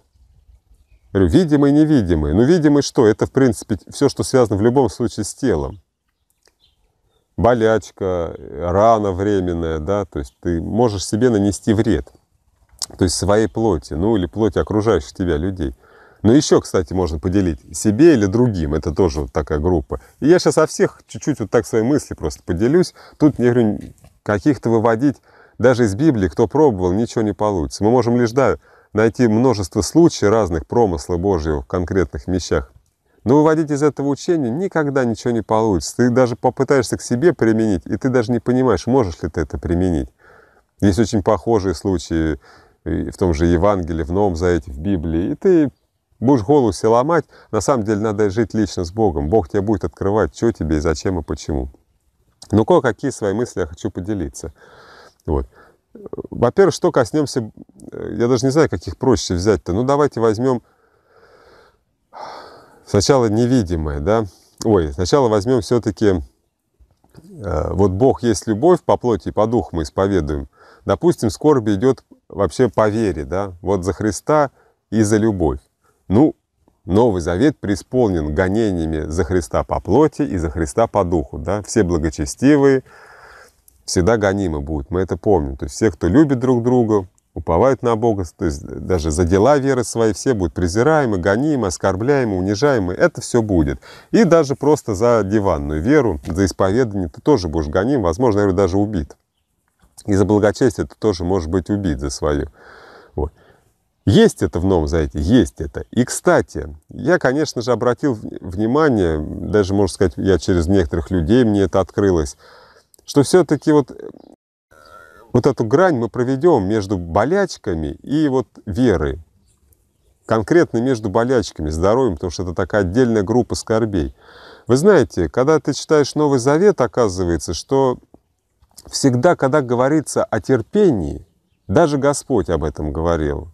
Speaker 1: Говорю, видимые невидимые. Ну, видимые что? Это, в принципе, все, что связано в любом случае с телом. Болячка, рана временная, да, то есть ты можешь себе нанести вред – то есть своей плоти, ну или плоти окружающих тебя людей. Но еще, кстати, можно поделить себе или другим, это тоже вот такая группа. И я сейчас о всех чуть-чуть вот так свои мысли просто поделюсь. Тут, не говорю, каких-то выводить даже из Библии, кто пробовал, ничего не получится. Мы можем лишь, да, найти множество случаев разных промысла Божьего в конкретных вещах. Но выводить из этого учения никогда ничего не получится. Ты даже попытаешься к себе применить, и ты даже не понимаешь, можешь ли ты это применить. Есть очень похожие случаи и в том же Евангелии, в Новом Завете, в Библии, и ты будешь голову себе ломать. На самом деле надо жить лично с Богом. Бог тебе будет открывать, что тебе и зачем и почему. Ну, кое-какие свои мысли я хочу поделиться. Вот. Во-первых, что коснемся, э, я даже не знаю, каких проще взять-то. Ну, давайте возьмем сначала невидимое, да. Ой, сначала возьмем все-таки, э, вот Бог есть любовь по плоти и по духу мы исповедуем. Допустим, скорби идет вообще по вере, да, вот за Христа и за любовь. Ну, Новый Завет преисполнен гонениями за Христа по плоти и за Христа по духу, да, все благочестивые всегда гонимы будут, мы это помним. То есть все, кто любит друг друга, уповают на Бога, то есть даже за дела веры свои все будут презираемы, гонимы, оскорбляемы, унижаемы, это все будет. И даже просто за диванную веру, за исповедание ты тоже будешь гоним, возможно, даже убит. И за благочестие ты тоже можешь быть убит за свою. Вот. Есть это в Новом Завете, есть это. И, кстати, я, конечно же, обратил внимание, даже, можно сказать, я через некоторых людей мне это открылось, что все-таки вот, вот эту грань мы проведем между болячками и вот верой. Конкретно между болячками, здоровьем, потому что это такая отдельная группа скорбей. Вы знаете, когда ты читаешь Новый Завет, оказывается, что всегда, когда говорится о терпении, даже Господь об этом говорил,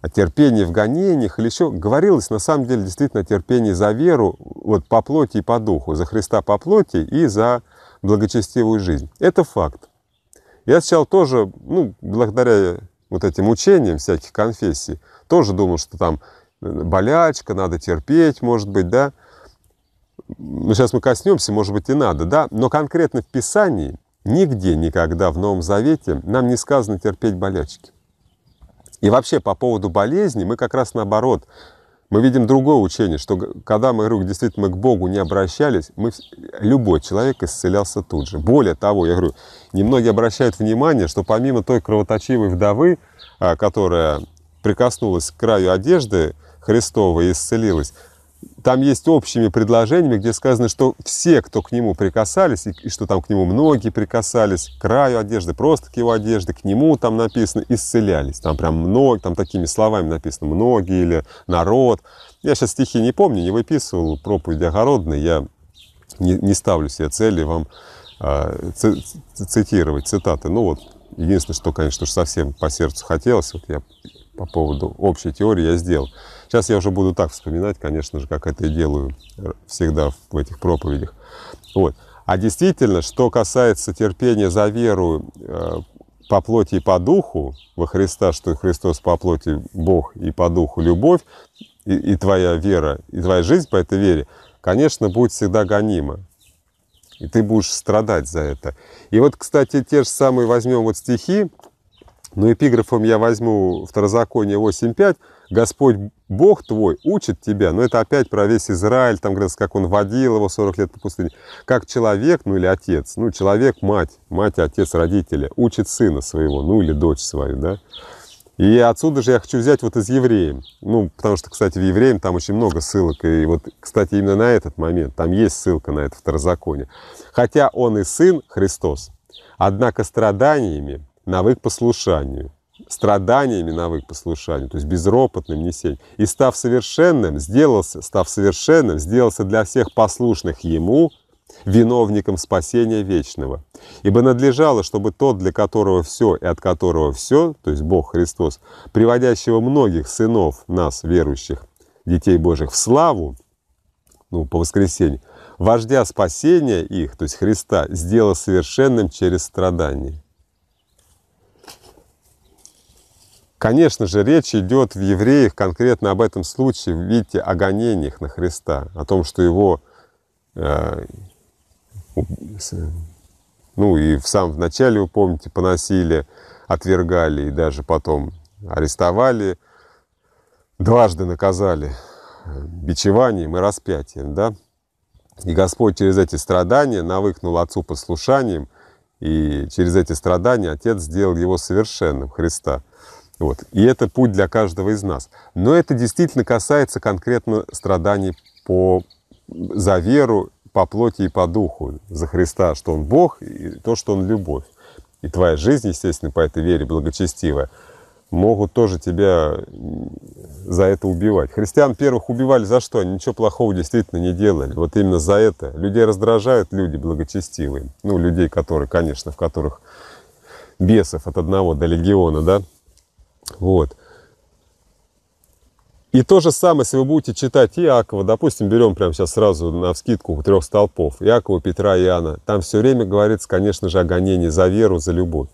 Speaker 1: о терпении в гонениях или еще, говорилось на самом деле действительно о терпении за веру вот по плоти и по духу, за Христа по плоти и за благочестивую жизнь. Это факт. Я сначала тоже, ну, благодаря вот этим учениям всяких конфессий, тоже думал, что там э, болячка, надо терпеть, может быть, да. Ну, сейчас мы коснемся, может быть, и надо, да. Но конкретно в Писании Нигде никогда в Новом Завете нам не сказано терпеть болячки. И вообще по поводу болезни мы как раз наоборот. Мы видим другое учение, что когда мы говорю, действительно мы к Богу не обращались, мы, любой человек исцелялся тут же. Более того, я говорю, немногие обращают внимание, что помимо той кровоточивой вдовы, а, которая прикоснулась к краю одежды Христова и исцелилась, там есть общими предложениями, где сказано, что все, кто к нему прикасались, и, и что там к нему многие прикасались, к краю одежды, просто к его одежде, к нему там написано, исцелялись. Там прям много, там такими словами написано «многие» или «народ». Я сейчас стихи не помню, не выписывал проповеди огородные, я не, не ставлю себе цели вам э, цитировать цитаты. Ну вот, единственное, что, конечно, что совсем по сердцу хотелось, вот я по поводу общей теории я сделал. Сейчас я уже буду так вспоминать, конечно же, как это и делаю э, всегда в этих проповедях. Вот. А действительно, что касается терпения за веру э, по плоти и по духу, во Христа, что Христос по плоти Бог и по духу любовь, и, и твоя вера, и твоя жизнь по этой вере, конечно, будет всегда гонима. И ты будешь страдать за это. И вот, кстати, те же самые возьмем вот стихи, но эпиграфом я возьму второзаконие 8.5. Господь Бог твой учит тебя. Но это опять про весь Израиль, там говорится, как он водил его 40 лет по пустыне. Как человек, ну или отец, ну человек, мать, мать, отец, родители, учит сына своего, ну или дочь свою, да. И отсюда же я хочу взять вот из Евреем. Ну, потому что, кстати, в Евреем там очень много ссылок. И вот, кстати, именно на этот момент, там есть ссылка на это второзаконие. Хотя он и сын Христос, однако страданиями навык послушанию, страданиями навык послушанию, то есть безропотным несением. И став совершенным, сделался, став совершенным, сделался для всех послушных ему виновником спасения вечного. Ибо надлежало, чтобы тот, для которого все и от которого все, то есть Бог Христос, приводящего многих сынов нас, верующих, детей Божьих, в славу, ну, по воскресенье, вождя спасения их, то есть Христа, сделал совершенным через страдания. Конечно же, речь идет в евреях конкретно об этом случае, видите, о гонениях на Христа, о том, что его, э, ну и в самом начале, вы помните, поносили, отвергали и даже потом арестовали, дважды наказали э, бичеванием и распятием, да? И Господь через эти страдания навыкнул Отцу послушанием, и через эти страдания Отец сделал его совершенным, Христа – вот. И это путь для каждого из нас. Но это действительно касается конкретно страданий по, за веру, по плоти и по духу, за Христа, что Он Бог и то, что Он любовь. И твоя жизнь, естественно, по этой вере благочестивая, могут тоже тебя за это убивать. Христиан первых убивали за что? Они ничего плохого действительно не делали. Вот именно за это. Людей раздражают люди благочестивые. Ну, людей, которые, конечно, в которых бесов от одного до легиона, да, вот. И то же самое, если вы будете читать Иакова, допустим, берем прямо сейчас сразу на вскидку трех столпов, Иакова, Петра и Иоанна, там все время говорится, конечно же, о гонении за веру, за любовь.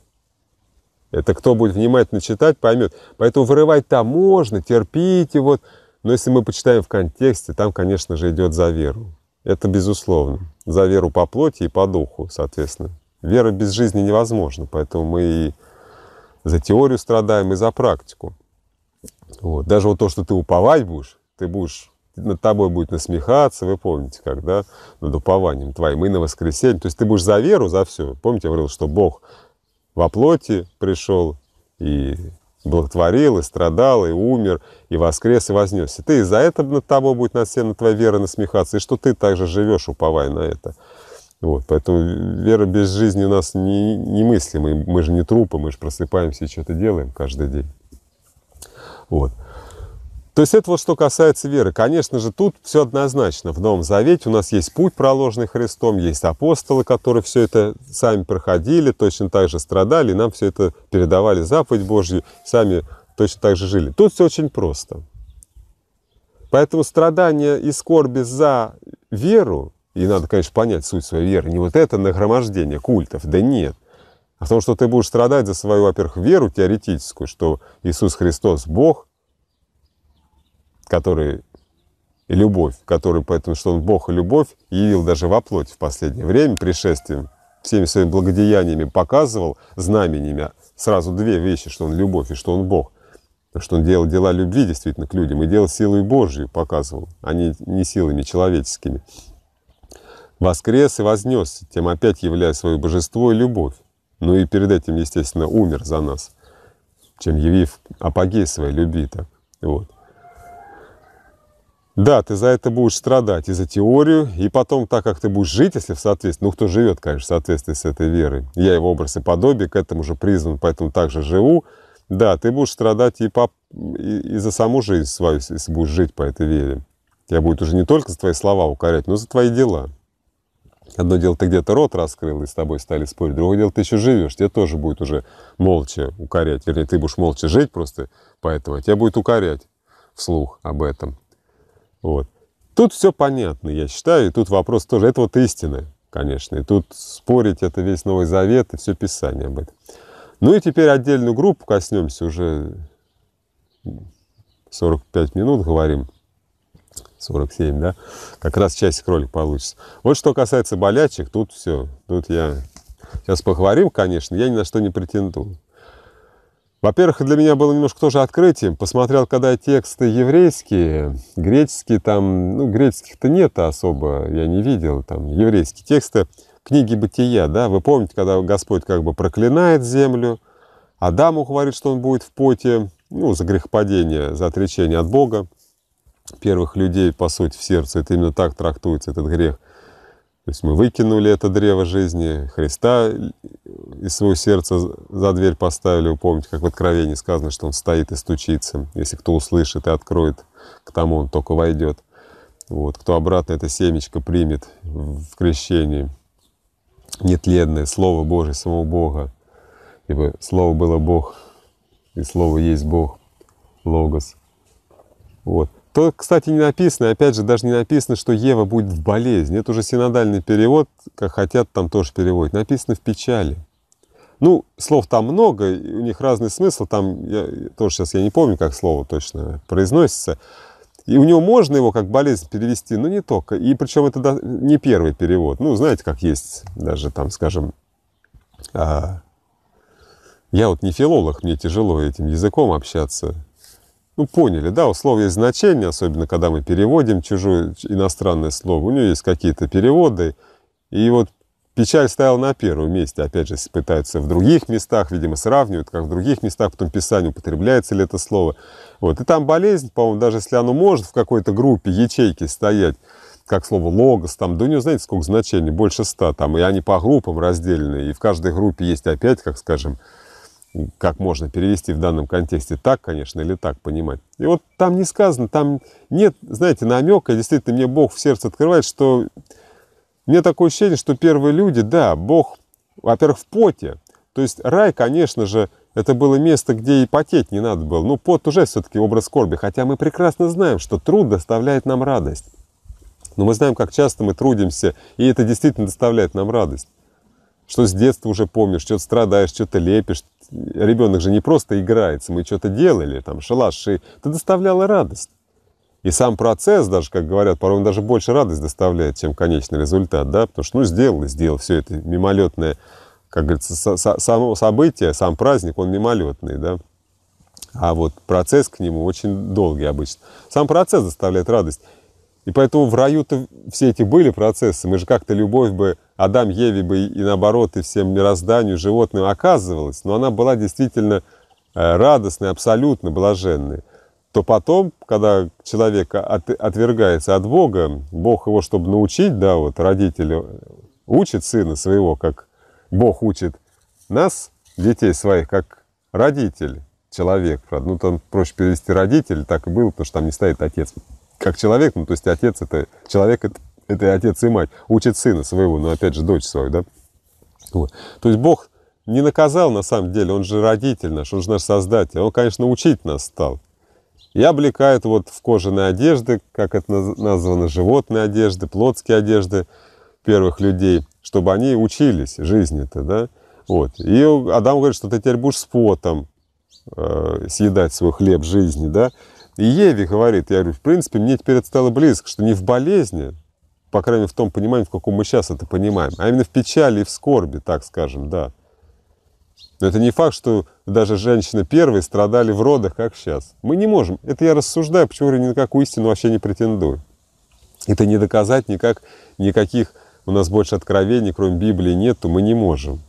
Speaker 1: Это кто будет внимательно читать, поймет. Поэтому вырывать там можно, терпите, вот. Но если мы почитаем в контексте, там, конечно же, идет за веру. Это безусловно. За веру по плоти и по духу, соответственно. Вера без жизни невозможна, поэтому мы и за теорию страдаем и за практику. Вот. Даже вот то, что ты уповать будешь, ты будешь, над тобой будет насмехаться, вы помните, когда над упованием твоим и на воскресенье. То есть ты будешь за веру, за все. Помните, я говорил, что Бог во плоти пришел и благотворил, и страдал, и умер, и воскрес, и вознесся. Ты из за этого над тобой будет на все на твоя вера насмехаться, и что ты также живешь, уповая на это. Вот, поэтому вера без жизни у нас не, не мысли, Мы, мы же не трупы, мы же просыпаемся и что-то делаем каждый день. Вот. То есть это вот что касается веры. Конечно же, тут все однозначно. В Новом Завете у нас есть путь, проложенный Христом, есть апостолы, которые все это сами проходили, точно так же страдали, нам все это передавали заповедь Божью, сами точно так же жили. Тут все очень просто. Поэтому страдания и скорби за веру и надо, конечно, понять суть своей веры. Не вот это нагромождение культов, да нет. А в том, что ты будешь страдать за свою, во-первых, веру теоретическую, что Иисус Христос – Бог, который и любовь, который, поэтому, что Он Бог и любовь, явил даже во плоти в последнее время пришествием, всеми своими благодеяниями показывал, знамениями, а сразу две вещи, что Он любовь и что Он Бог. Что Он делал дела любви действительно к людям и делал силой Божьей, показывал, а не, не силами человеческими воскрес и вознес, тем опять являя свое божество и любовь, но ну и перед этим, естественно, умер за нас, чем явив апогей своей любви. -то. Вот. Да, ты за это будешь страдать, и за теорию, и потом так, как ты будешь жить, если в соответствии, ну кто живет, конечно, в соответствии с этой верой, я его образ и подобие, к этому же призван, поэтому также живу, да, ты будешь страдать и, по, и, и за саму жизнь свою, если будешь жить по этой вере. Я будет уже не только за твои слова укорять, но и за твои дела. Одно дело, ты где-то рот раскрыл и с тобой стали спорить, другое дело, ты еще живешь, тебе тоже будет уже молча укорять, вернее, ты будешь молча жить просто поэтому, а тебя будет укорять вслух об этом. Вот. Тут все понятно, я считаю, и тут вопрос тоже, это вот истина, конечно, и тут спорить это весь Новый Завет и все Писание об этом. Ну и теперь отдельную группу коснемся, уже 45 минут говорим – 47, да, как раз часть кролик получится. Вот что касается болячек, тут все, тут я сейчас поговорим, конечно, я ни на что не претендую. Во-первых, для меня было немножко тоже открытием. Посмотрел, когда тексты еврейские, греческие там, ну, греческих-то нет особо, я не видел, там, еврейские тексты, книги Бытия, да, вы помните, когда Господь как бы проклинает землю, Адаму говорит, что он будет в поте, ну, за грехопадение, за отречение от Бога, первых людей, по сути, в сердце. Это именно так трактуется этот грех. То есть мы выкинули это древо жизни, Христа из своего сердца за дверь поставили. Вы помните, как в Откровении сказано, что он стоит и стучится. Если кто услышит и откроет, к тому он только войдет. Вот. Кто обратно это семечко примет в крещении, нетленное Слово Божие, самого Бога. Ибо Слово было Бог, и Слово есть Бог, Логос. Вот. То, кстати, не написано, опять же, даже не написано, что Ева будет в болезни. Это уже синодальный перевод, как хотят, там тоже переводить, Написано в печали. Ну, слов там много, у них разный смысл. Там, я, тоже сейчас я не помню, как слово точно произносится. И у него можно его как болезнь перевести, но не только. И причем это не первый перевод. Ну, знаете, как есть даже там, скажем, а, я вот не филолог, мне тяжело этим языком общаться ну, поняли, да, у слов есть значение, особенно когда мы переводим чужое иностранное слово, у него есть какие-то переводы, и вот печаль стояла на первом месте, опять же, пытаются в других местах, видимо, сравнивают, как в других местах, потом писание, употребляется ли это слово, вот, и там болезнь, по-моему, даже если оно может в какой-то группе, ячейке стоять, как слово «логос», там, да у него, знаете, сколько значений, больше ста, там, и они по группам разделены, и в каждой группе есть опять, как, скажем, как можно перевести в данном контексте, так, конечно, или так понимать. И вот там не сказано, там нет, знаете, намека, действительно, мне Бог в сердце открывает, что мне такое ощущение, что первые люди, да, Бог, во-первых, в поте, то есть рай, конечно же, это было место, где и потеть не надо было. Ну, пот уже все-таки образ скорби, хотя мы прекрасно знаем, что труд доставляет нам радость. Но мы знаем, как часто мы трудимся, и это действительно доставляет нам радость. Что с детства уже помнишь, что-то страдаешь, что-то лепишь, ребенок же не просто играется, мы что-то делали, там, шалаш, и это доставляло радость. И сам процесс даже, как говорят, порой он даже больше радость доставляет, чем конечный результат, да, потому что, ну, сделал и сделал, все это мимолетное, как говорится, само событие, сам праздник, он мимолетный, да, а вот процесс к нему очень долгий обычно. Сам процесс доставляет радость. И поэтому в раю-то все эти были процессы. Мы же как-то любовь бы Адам, Еве бы и, наоборот, и всем мирозданию, животным оказывалась. Но она была действительно э, радостной, абсолютно блаженной. То потом, когда человек от, отвергается от Бога, Бог его, чтобы научить, да, вот родители учат сына своего, как Бог учит нас, детей своих, как родитель, человек. Ну, там проще перевести родитель, так и было, потому что там не стоит отец как человек, ну, то есть отец это, человек это, это и отец и мать, учит сына своего, но, ну, опять же, дочь свою, да. Вот. То есть Бог не наказал, на самом деле, Он же родитель наш, Он же наш создатель, Он, конечно, учить нас стал. И облекает вот в кожаные одежды, как это названо, животные одежды, плотские одежды первых людей, чтобы они учились жизни-то, да. Вот. И Адам говорит, что ты теперь будешь с потом э, съедать свой хлеб жизни, да. И Еве говорит, я говорю, в принципе, мне теперь это стало близко, что не в болезни, по крайней мере, в том понимании, в каком мы сейчас это понимаем, а именно в печали и в скорби, так скажем, да. Но это не факт, что даже женщины первые страдали в родах, как сейчас. Мы не можем. Это я рассуждаю, почему я ни на какую истину вообще не претендую. Это не доказать никак, никаких у нас больше откровений, кроме Библии, нету, мы не можем.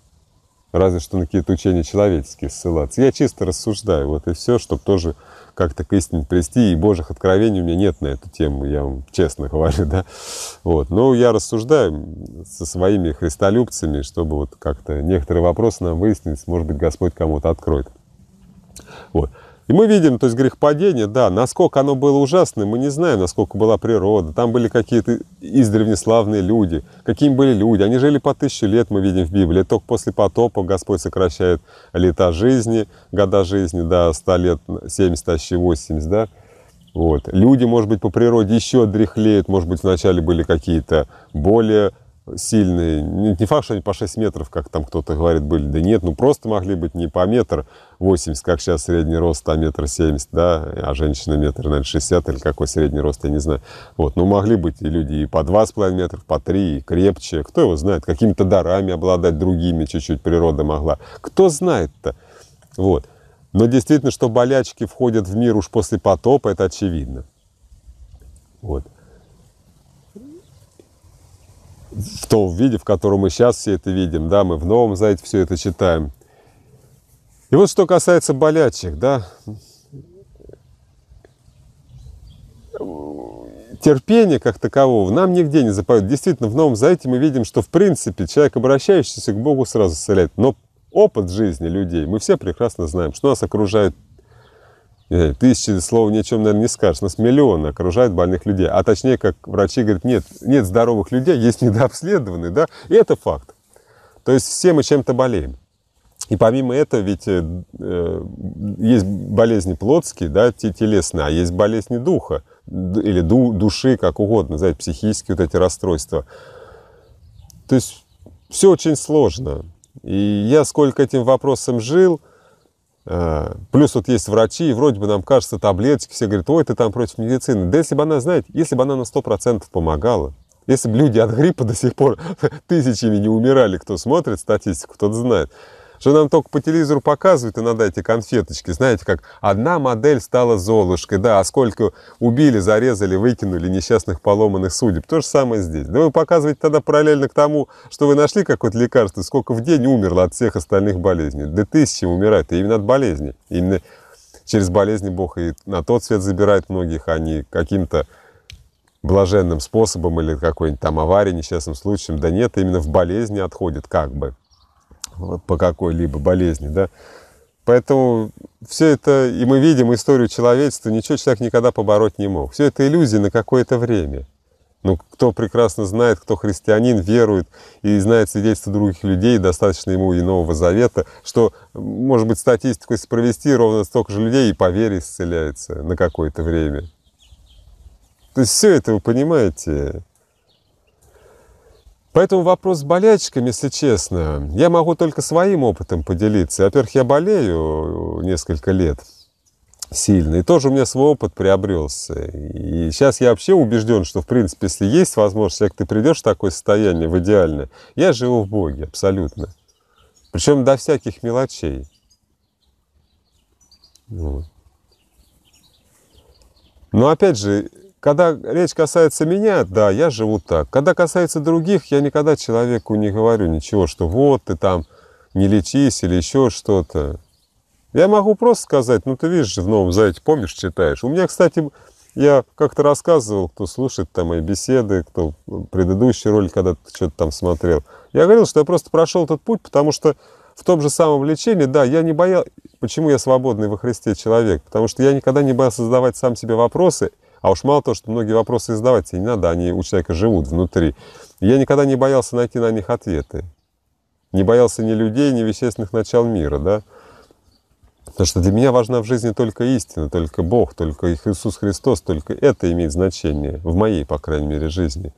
Speaker 1: Разве что на какие-то учения человеческие ссылаться. Я чисто рассуждаю, вот и все, чтобы тоже как-то к истине прийти, и божьих откровений у меня нет на эту тему, я вам честно говорю, да. Вот. Но я рассуждаю со своими христолюбцами, чтобы вот как-то некоторые вопросы нам выяснить, может быть, Господь кому-то откроет. Вот. И мы видим, то есть грех падения, да, насколько оно было ужасным, мы не знаем, насколько была природа. Там были какие-то издревнеславные люди. Какими были люди? Они жили по тысяче лет, мы видим в Библии. Только после потопа Господь сокращает лета жизни, года жизни, да, 100 лет, 70, почти 80, да. Вот. Люди, может быть, по природе еще дряхлеют, может быть, вначале были какие-то более сильные. Не факт, что они по 6 метров, как там кто-то говорит, были. Да нет, ну просто могли быть не по метр 80, как сейчас средний рост, а метр 70, да, а женщина метр, наверное, 60 или какой средний рост, я не знаю. Вот, ну могли быть и люди и по 2,5 метров, по 3, и крепче. Кто его знает? Какими-то дарами обладать другими чуть-чуть природа могла. Кто знает-то? Вот. Но действительно, что болячки входят в мир уж после потопа, это очевидно. Вот в том виде, в котором мы сейчас все это видим, да, мы в Новом Завете все это читаем. И вот что касается болячек, да, терпения как такового нам нигде не заповедуют. Действительно, в Новом Завете мы видим, что в принципе человек, обращающийся к Богу, сразу исцеляет. Но опыт жизни людей мы все прекрасно знаем, что нас окружают Э, тысячи слов ни о чем, наверное, не скажешь. Нас миллионы окружают больных людей. А точнее, как врачи говорят, нет, нет здоровых людей, есть недообследованные, да? И это факт. То есть все мы чем-то болеем. И помимо этого, ведь э, э есть болезни плотские, да, телесные, а есть болезни духа или ду, души, как угодно, знаете, психические вот эти расстройства. То есть все очень сложно. И я сколько этим вопросом жил – Э, плюс вот есть врачи, и вроде бы нам кажется таблетки, все говорят, ой, ты там против медицины. Да если бы она, знаете, если бы она на 100% помогала, если бы люди от гриппа до сих пор тысячами не умирали, кто смотрит статистику, тот знает что нам только по телевизору показывают иногда эти конфеточки. Знаете, как одна модель стала Золушкой, да, а сколько убили, зарезали, выкинули несчастных поломанных судеб. То же самое здесь. Да вы показываете тогда параллельно к тому, что вы нашли какое-то лекарство, сколько в день умерло от всех остальных болезней. Да тысячи умирают, и именно от болезней. Именно через болезни Бог и на тот свет забирает многих, а не каким-то блаженным способом или какой-нибудь там аварией, несчастным случаем. Да нет, именно в болезни отходит как бы по какой-либо болезни, да. Поэтому все это, и мы видим историю человечества, ничего человек никогда побороть не мог. Все это иллюзии на какое-то время. Ну, кто прекрасно знает, кто христианин, верует и знает свидетельства других людей, достаточно ему и Нового Завета, что, может быть, статистику если провести, ровно столько же людей и по вере исцеляется на какое-то время. То есть все это, вы понимаете, Поэтому вопрос с болельщиками, если честно, я могу только своим опытом поделиться. Во-первых, я болею несколько лет сильно, и тоже у меня свой опыт приобрелся. И сейчас я вообще убежден, что, в принципе, если есть возможность, если ты придешь в такое состояние, в идеальное, я живу в Боге, абсолютно. Причем до всяких мелочей. Вот. Но опять же, когда речь касается меня, да, я живу так. Когда касается других, я никогда человеку не говорю ничего, что вот ты там не лечись или еще что-то. Я могу просто сказать, ну ты видишь в Новом Завете, помнишь, читаешь. У меня, кстати, я как-то рассказывал, кто слушает там мои беседы, кто предыдущий ролик когда что-то там смотрел. Я говорил, что я просто прошел этот путь, потому что в том же самом лечении, да, я не боялся, почему я свободный во Христе человек, потому что я никогда не боялся задавать сам себе вопросы, а уж мало того, что многие вопросы задавать тебе не надо, они у человека живут внутри. я никогда не боялся найти на них ответы. Не боялся ни людей, ни вещественных начал мира, да. Потому что для меня важна в жизни только истина, только Бог, только Иисус Христос, только это имеет значение в моей, по крайней мере, жизни.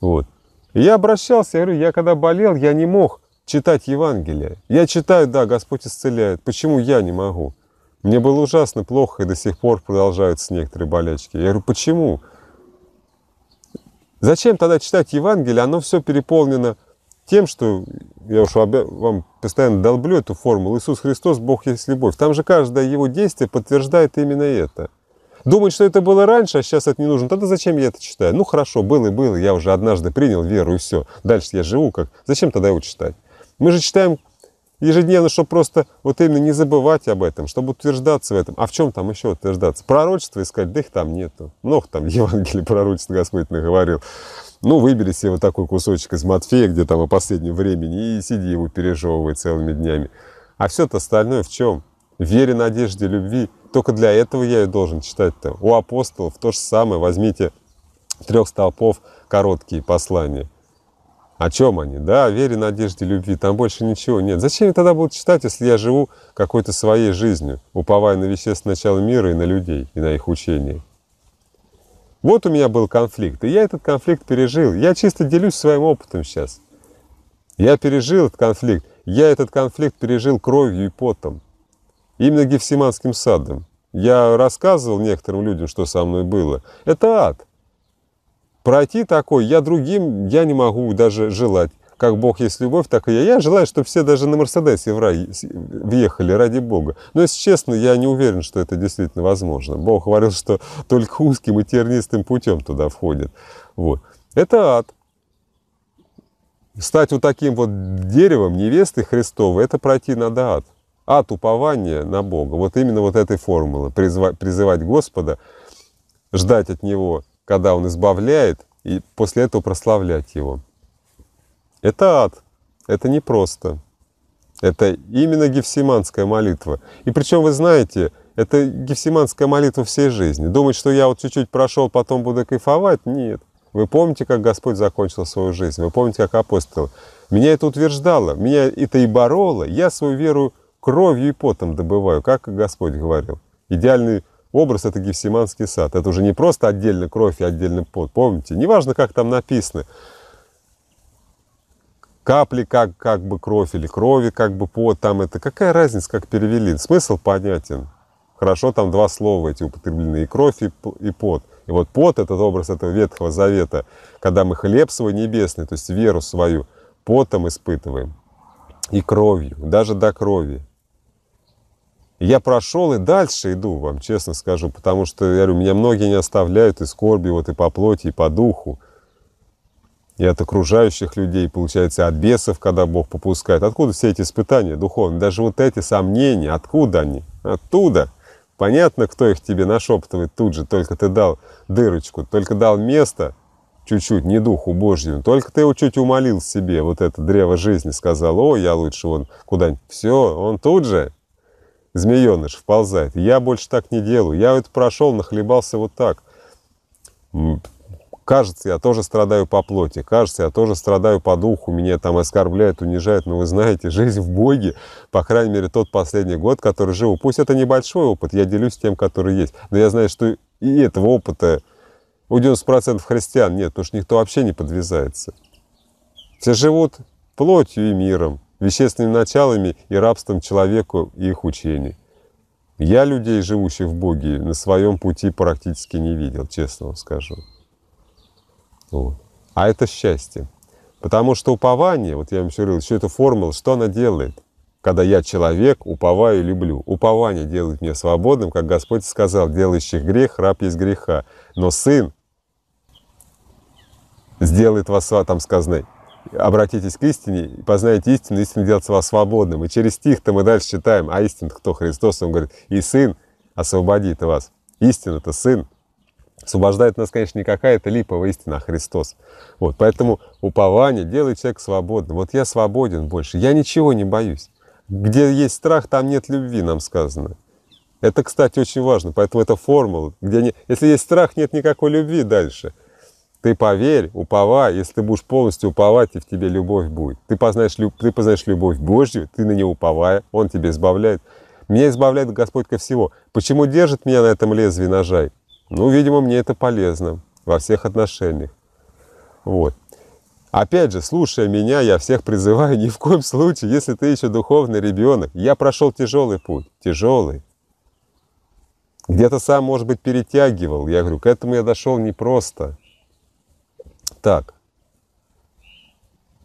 Speaker 1: Вот. И я обращался, я говорю, я когда болел, я не мог читать Евангелие. Я читаю, да, Господь исцеляет. Почему я не могу? Мне было ужасно плохо, и до сих пор продолжаются некоторые болячки. Я говорю, почему? Зачем тогда читать Евангелие? Оно все переполнено тем, что я уж вам постоянно долблю эту формулу. Иисус Христос, Бог есть любовь. Там же каждое его действие подтверждает именно это. Думать, что это было раньше, а сейчас это не нужно, тогда зачем я это читаю? Ну хорошо, было и было, я уже однажды принял веру и все. Дальше я живу как. Зачем тогда его читать? Мы же читаем ежедневно, чтобы просто вот именно не забывать об этом, чтобы утверждаться в этом. А в чем там еще утверждаться? Пророчество искать, да их там нету. Много там Евангелие пророчеств Господь наговорил. Ну, выбери себе вот такой кусочек из Матфея, где там о последнем времени, и сиди его пережевывай целыми днями. А все это остальное в чем? Вере, надежде, любви. Только для этого я и должен читать-то. У апостолов то же самое. Возьмите трех столпов короткие послания. О чем они? Да, о вере, надежде, любви. Там больше ничего нет. Зачем я тогда буду читать, если я живу какой-то своей жизнью, уповая на вещественное начало мира и на людей, и на их учение? Вот у меня был конфликт, и я этот конфликт пережил. Я чисто делюсь своим опытом сейчас. Я пережил этот конфликт. Я этот конфликт пережил кровью и потом. Именно Гефсиманским садом. Я рассказывал некоторым людям, что со мной было. Это ад. Пройти такой я другим, я не могу даже желать. Как Бог есть любовь, так и я. Я желаю, чтобы все даже на Мерседесе в рай въехали, ради Бога. Но, если честно, я не уверен, что это действительно возможно. Бог говорил, что только узким и тернистым путем туда входит. Вот. Это ад. Стать вот таким вот деревом невесты Христовой, это пройти надо ад. Ад упования на Бога. Вот именно вот этой формулы. Призывать Господа, ждать от Него когда Он избавляет, и после этого прославлять Его. Это ад, это непросто. Это именно гефсиманская молитва. И причем, вы знаете, это гефсиманская молитва всей жизни. Думать, что я вот чуть-чуть прошел, потом буду кайфовать, нет. Вы помните, как Господь закончил свою жизнь? Вы помните, как апостол? Меня это утверждало, меня это и бороло. Я свою веру кровью и потом добываю, как Господь говорил. Идеальный образ – это Гефсиманский сад. Это уже не просто отдельно кровь и отдельно пот. Помните? Неважно, как там написано. Капли как, как бы кровь или крови как бы пот. Там это какая разница, как перевели. Смысл понятен. Хорошо, там два слова эти употреблены, и кровь, и, и пот. И вот пот – этот образ этого Ветхого Завета, когда мы хлеб свой небесный, то есть веру свою, потом испытываем, и кровью, даже до крови. Я прошел и дальше иду, вам честно скажу, потому что, я говорю, меня многие не оставляют и скорби, вот и по плоти, и по духу. И от окружающих людей, получается, от бесов, когда Бог попускает. Откуда все эти испытания духовные? Даже вот эти сомнения, откуда они? Оттуда. Понятно, кто их тебе нашептывает тут же, только ты дал дырочку, только дал место чуть-чуть, не духу Божьему, только ты его чуть умолил себе, вот это древо жизни, сказал, о, я лучше вон куда-нибудь. Все, он тут же змееныш вползает. Я больше так не делаю. Я это прошел, нахлебался вот так. Кажется, я тоже страдаю по плоти, кажется, я тоже страдаю по духу, меня там оскорбляют, унижают, но вы знаете, жизнь в Боге, по крайней мере, тот последний год, который живу, пусть это небольшой опыт, я делюсь тем, который есть, но я знаю, что и этого опыта у 90% христиан нет, потому что никто вообще не подвязается. Все живут плотью и миром, вещественными началами и рабством человеку и их учений. Я людей, живущих в Боге, на своем пути практически не видел, честно вам скажу. Вот. А это счастье. Потому что упование, вот я вам все говорил, все это формула, что она делает? Когда я человек, уповаю и люблю. Упование делает меня свободным, как Господь сказал, делающих грех, раб есть греха. Но Сын сделает вас, там сказано, обратитесь к истине, познайте истину, истина делается вас свободным. И через стих-то мы дальше читаем, а истина кто Христос, он говорит, и Сын освободит вас. истина это Сын. Освобождает нас, конечно, не какая-то липовая истина, а Христос. Вот, поэтому упование делает человека свободным. Вот я свободен больше, я ничего не боюсь. Где есть страх, там нет любви, нам сказано. Это, кстати, очень важно, поэтому это формула. Где не... Если есть страх, нет никакой любви дальше – ты поверь, уповай, если ты будешь полностью уповать, и в тебе любовь будет. Ты познаешь, ты познаешь любовь Божью, ты на нее уповая, Он тебе избавляет. Меня избавляет Господь ко всего. Почему держит меня на этом лезвии ножай Ну, видимо, мне это полезно во всех отношениях. Вот. Опять же, слушая меня, я всех призываю, ни в коем случае, если ты еще духовный ребенок, я прошел тяжелый путь, тяжелый. Где-то сам, может быть, перетягивал. Я говорю, к этому я дошел непросто так.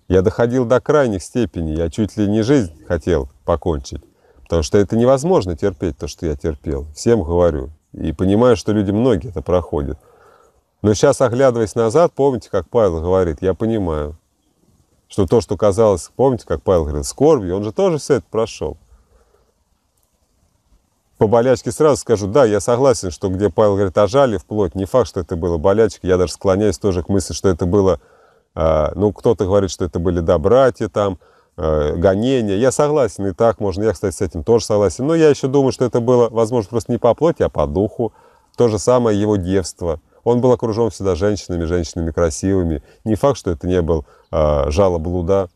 Speaker 1: Я доходил до крайних степеней, я чуть ли не жизнь хотел покончить, потому что это невозможно терпеть то, что я терпел. Всем говорю. И понимаю, что люди многие это проходят. Но сейчас, оглядываясь назад, помните, как Павел говорит, я понимаю, что то, что казалось, помните, как Павел говорит, скорбью, он же тоже все это прошел по болячке сразу скажу, да, я согласен, что где Павел говорит, ожали вплоть, не факт, что это было болячка, я даже склоняюсь тоже к мысли, что это было, э, ну, кто-то говорит, что это были, да, там, э, гонения, я согласен, и так можно, я, кстати, с этим тоже согласен, но я еще думаю, что это было, возможно, просто не по плоти, а по духу, то же самое его девство, он был окружен всегда женщинами, женщинами красивыми, не факт, что это не был э, а, жало блуда,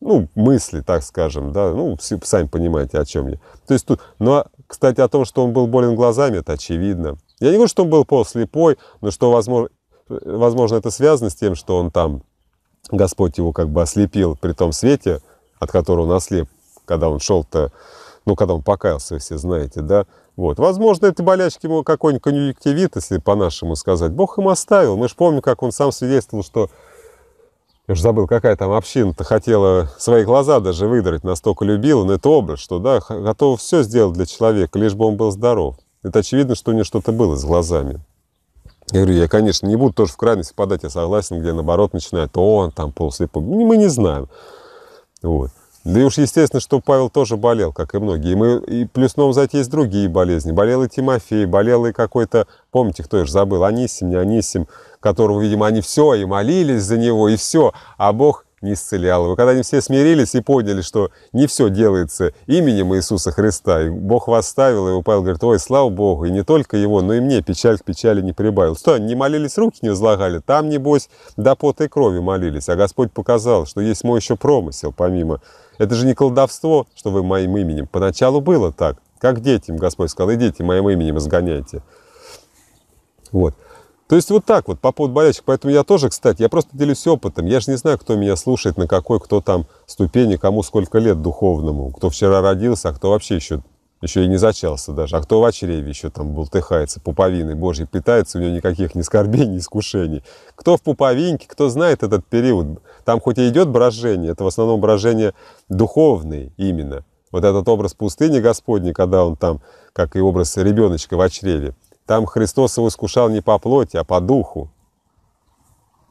Speaker 1: ну, мысли, так скажем, да, ну, все, сами понимаете, о чем я. То есть тут, но, ну, а, кстати, о том, что он был болен глазами, это очевидно. Я не говорю, что он был полуслепой, но что, возможно, возможно, это связано с тем, что он там, Господь его как бы ослепил при том свете, от которого он ослеп, когда он шел-то, ну, когда он покаялся, все знаете, да, вот. Возможно, это болячки ему какой-нибудь конъюнктивит, если по-нашему сказать. Бог им оставил. Мы же помним, как он сам свидетельствовал, что я уже забыл, какая там община-то хотела свои глаза даже выдрать, настолько любила, но это образ, что да, готова все сделать для человека, лишь бы он был здоров. Это очевидно, что у нее что-то было с глазами. Я говорю, я, конечно, не буду тоже в крайность впадать, я согласен, где наоборот начинает, о, он там полслепой. Ну, мы не знаем. Вот. Да и уж естественно, что Павел тоже болел, как и многие. И, мы, и плюс Новзать есть другие болезни. Болел и Тимофей, болел и какой-то, помните, кто я же забыл, Анисим, не Анисим, которого, видимо, они все, и молились за него, и все, а Бог не исцелял его. Когда они все смирились и поняли, что не все делается именем Иисуса Христа, и Бог восставил его, Павел говорит, ой, слава Богу, и не только его, но и мне печаль к печали не прибавил. Что, не молились, руки не возлагали? Там, небось, до пота и крови молились, а Господь показал, что есть мой еще промысел, помимо это же не колдовство, что вы моим именем. Поначалу было так. Как детям Господь сказал, идите, моим именем изгоняйте. Вот. То есть вот так вот по поводу болячек. Поэтому я тоже, кстати, я просто делюсь опытом. Я же не знаю, кто меня слушает, на какой, кто там ступени, кому сколько лет духовному. Кто вчера родился, а кто вообще еще, еще и не зачался даже. А кто в очреве еще там болтыхается, пуповиной Божьей питается, у него никаких ни скорбей, ни искушений. Кто в пуповинке, кто знает этот период там хоть и идет брожение, это в основном брожение духовное именно. Вот этот образ пустыни Господней, когда он там, как и образ ребеночка в очреве, там Христос его искушал не по плоти, а по духу.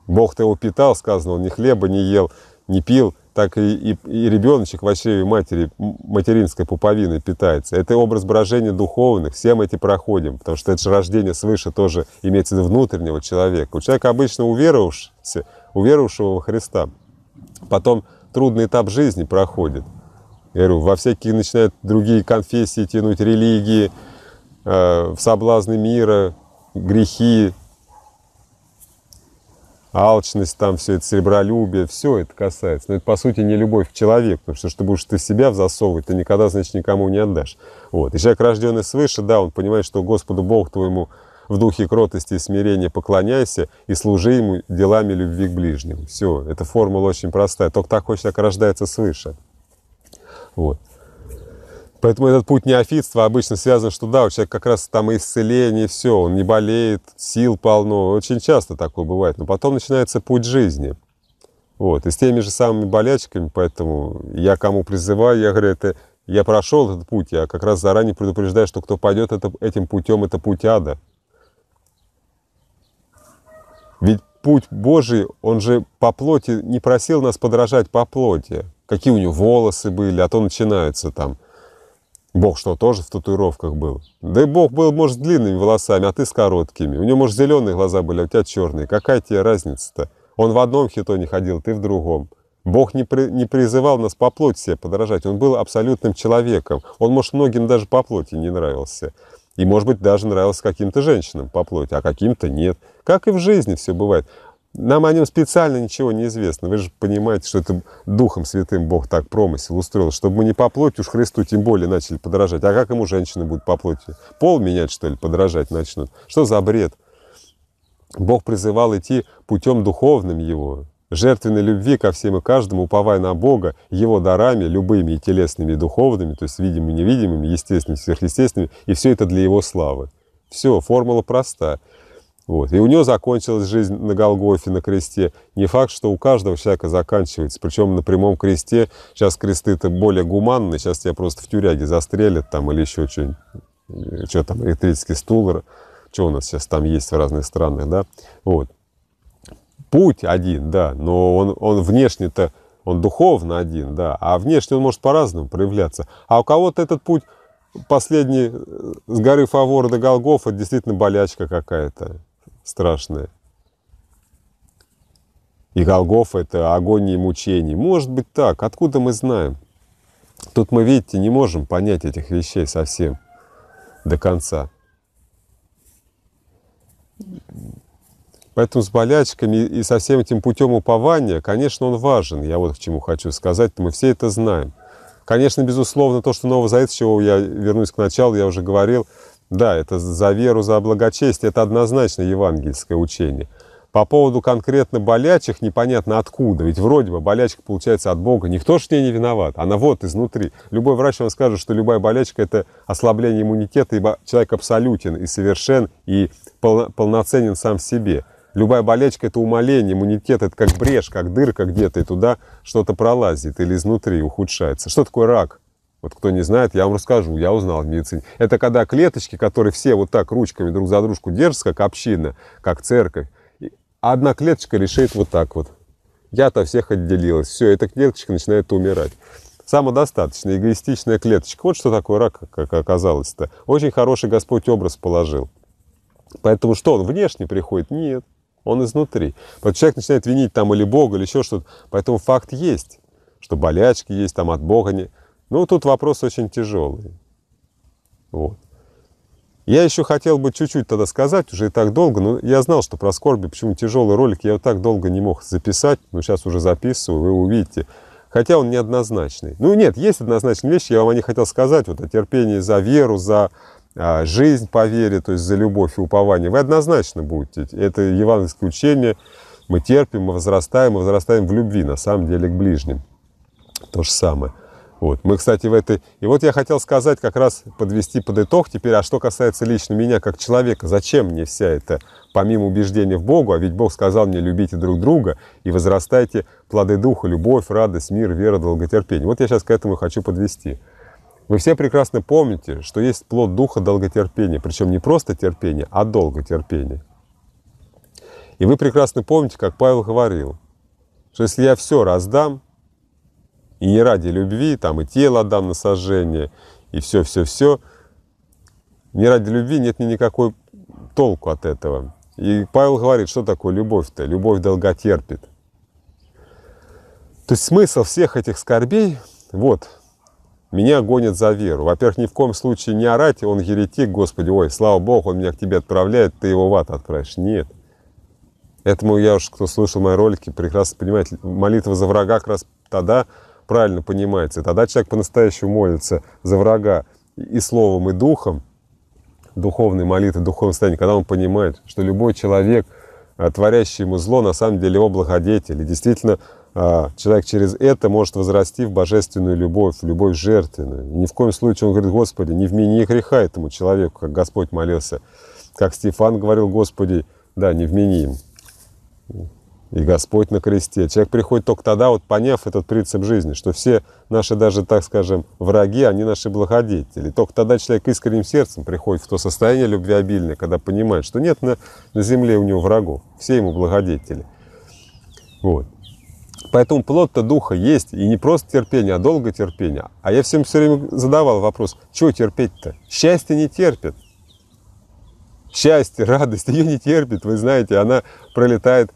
Speaker 1: Бог-то его питал, сказано, он ни хлеба не ел, не пил, так и, и, и ребеночек в очреве матери, материнской пуповины питается. Это образ брожения духовных, все мы эти проходим, потому что это же рождение свыше тоже имеется внутреннего человека. У человека обычно уверовавшегося, уверовавшего во Христа. Потом трудный этап жизни проходит. Я говорю, во всякие начинают другие конфессии тянуть, религии, э, в соблазны мира, грехи, алчность, там все это, серебролюбие, все это касается. Но это, по сути, не любовь к человеку, потому что, что будешь ты себя засовывать, ты никогда, значит, никому не отдашь. Вот. И человек, рожденный свыше, да, он понимает, что Господу Богу твоему в духе кротости и смирения поклоняйся и служи ему делами любви к ближнему. Все, эта формула очень простая. Только так хочет, так рождается свыше. Вот. Поэтому этот путь неофитства обычно связан, что да, у человека как раз там исцеление, все, он не болеет, сил полно. Очень часто такое бывает. Но потом начинается путь жизни. Вот. И с теми же самыми болячками, поэтому я кому призываю, я говорю, это я прошел этот путь, я как раз заранее предупреждаю, что кто пойдет это, этим путем, это путь ада. Ведь путь Божий, он же по плоти не просил нас подражать по плоти. Какие у него волосы были, а то начинается там. Бог что, тоже в татуировках был? Да и Бог был, может, с длинными волосами, а ты с короткими. У него, может, зеленые глаза были, а у тебя черные. Какая тебе разница-то? Он в одном хитоне ходил, ты в другом. Бог не, при, не призывал нас по плоти себе подражать. Он был абсолютным человеком. Он, может, многим даже по плоти не нравился. И, может быть, даже нравился каким-то женщинам по плоти, а каким-то нет. Как и в жизни все бывает. Нам о нем специально ничего не известно. Вы же понимаете, что это Духом Святым Бог так промысел устроил, чтобы мы не по плоти уж Христу тем более начали подражать. А как ему женщины будут по плоти? Пол менять, что ли, подражать начнут? Что за бред? Бог призывал идти путем духовным его, жертвенной любви ко всем и каждому, уповая на Бога, Его дарами, любыми и телесными, и духовными, то есть видимыми, невидимыми, естественными, сверхъестественными, и все это для Его славы. Все, формула проста. Вот. И у него закончилась жизнь на Голгофе, на кресте. Не факт, что у каждого человека заканчивается. Причем на прямом кресте. Сейчас кресты-то более гуманные. Сейчас тебя просто в тюряге застрелят там или еще что-нибудь. Э, что там, электрический стул. Что у нас сейчас там есть в разных странах, да? Вот. Путь один, да. Но он, он внешне-то, он духовно один, да. А внешне он может по-разному проявляться. А у кого-то этот путь последний э, с горы Фавора до Голгофа действительно болячка какая-то страшное. И Голгоф — это агонии мучений. Может быть так, откуда мы знаем? Тут мы, видите, не можем понять этих вещей совсем до конца. Поэтому с болячками и со всем этим путем упования, конечно, он важен. Я вот к чему хочу сказать, мы все это знаем. Конечно, безусловно, то, что Новый чего я вернусь к началу, я уже говорил — да, это за веру, за благочестие, это однозначно евангельское учение. По поводу конкретно болячих непонятно откуда, ведь вроде бы болячка получается от Бога, никто ж ней не виноват, она вот изнутри. Любой врач вам скажет, что любая болячка это ослабление иммунитета, ибо человек абсолютен и совершен, и полноценен сам в себе. Любая болячка – это умаление, иммунитет – это как брешь, как дырка где-то, и туда что-то пролазит или изнутри ухудшается. Что такое рак? Вот кто не знает, я вам расскажу, я узнал в медицине. Это когда клеточки, которые все вот так ручками друг за дружку держатся, как община, как церковь, одна клеточка решает вот так вот. Я-то всех отделилась. Все, эта клеточка начинает умирать. Самодостаточная, эгоистичная клеточка. Вот что такое рак, как оказалось-то. Очень хороший Господь образ положил. Поэтому что, он внешне приходит? Нет, он изнутри. Вот человек начинает винить там или Бога, или еще что-то. Поэтому факт есть, что болячки есть там от Бога. Не... Ну, тут вопрос очень тяжелый. Вот. Я еще хотел бы чуть-чуть тогда сказать, уже и так долго, но я знал, что про скорби, почему тяжелый ролик, я вот так долго не мог записать, но сейчас уже записываю, вы увидите. Хотя он неоднозначный. Ну нет, есть однозначные вещи, я вам о них хотел сказать, вот о терпении за веру, за а, жизнь по вере, то есть за любовь и упование. Вы однозначно будете, это евангельское учение, мы терпим, мы возрастаем, мы возрастаем в любви, на самом деле, к ближним. То же самое. Вот. Мы, кстати, в этой... И вот я хотел сказать, как раз подвести под итог теперь, а что касается лично меня как человека, зачем мне вся эта, помимо убеждения в Богу, а ведь Бог сказал мне, любите друг друга и возрастайте плоды духа, любовь, радость, мир, вера, долготерпение. Вот я сейчас к этому хочу подвести. Вы все прекрасно помните, что есть плод духа долготерпения, причем не просто терпение, а долготерпение. И вы прекрасно помните, как Павел говорил, что если я все раздам, и не ради любви, там и тело отдам на сожжение, и все-все-все. Не ради любви нет ни никакой толку от этого. И Павел говорит, что такое любовь-то? Любовь долготерпит. То есть смысл всех этих скорбей, вот, меня гонят за веру. Во-первых, ни в коем случае не орать, он еретик, Господи, ой, слава Богу, он меня к тебе отправляет, ты его в ад отправишь. Нет. Этому я уж, кто слышал мои ролики, прекрасно понимает, молитва за врага как раз тогда правильно понимается. И тогда человек по-настоящему молится за врага и словом, и духом, духовной молитвы, духовном состоянии, когда он понимает, что любой человек, а, творящий ему зло, на самом деле его благодетель. И действительно, а, человек через это может возрасти в божественную любовь, в любовь жертвенную. И ни в коем случае он говорит, Господи, не вмени греха этому человеку, как Господь молился. Как Стефан говорил, Господи, да, не вмени им и Господь на кресте. Человек приходит только тогда, вот поняв этот принцип жизни, что все наши даже, так скажем, враги, они наши благодетели. только тогда человек искренним сердцем приходит в то состояние любви обильное, когда понимает, что нет на, на земле у него врагов, все ему благодетели. Вот. Поэтому плод-то духа есть, и не просто терпение, а долго терпение. А я всем все время задавал вопрос, чего терпеть-то? Счастье не терпит. Счастье, радость ее не терпит, вы знаете, она пролетает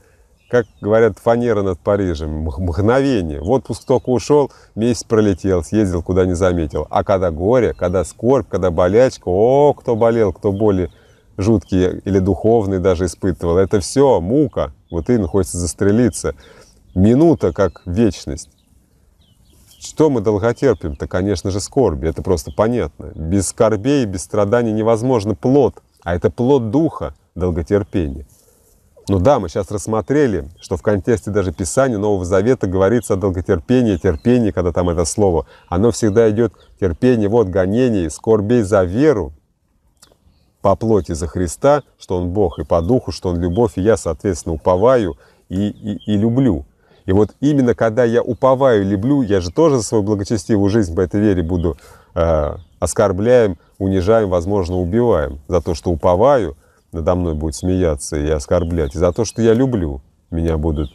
Speaker 1: как говорят, фанера над Парижем, мгновение. В отпуск только ушел, месяц пролетел, съездил, куда не заметил. А когда горе, когда скорбь, когда болячка, о, кто болел, кто боли жуткие или духовные даже испытывал, это все мука. Вот именно хочется застрелиться. Минута как вечность. Что мы долготерпим, то Конечно же, скорби. Это просто понятно. Без скорбей, без страданий невозможно плод. А это плод духа долготерпения. Ну да, мы сейчас рассмотрели, что в контексте даже Писания Нового Завета говорится о долготерпении, терпении, когда там это слово. Оно всегда идет терпение, вот гонений, скорбей за веру по плоти за Христа, что Он Бог, и по духу, что Он любовь, и я, соответственно, уповаю и, и, и люблю. И вот именно когда я уповаю и люблю, я же тоже за свою благочестивую жизнь по этой вере буду э, оскорбляем, унижаем, возможно, убиваем за то, что уповаю – надо мной будут смеяться и оскорблять. И за то, что я люблю, меня будут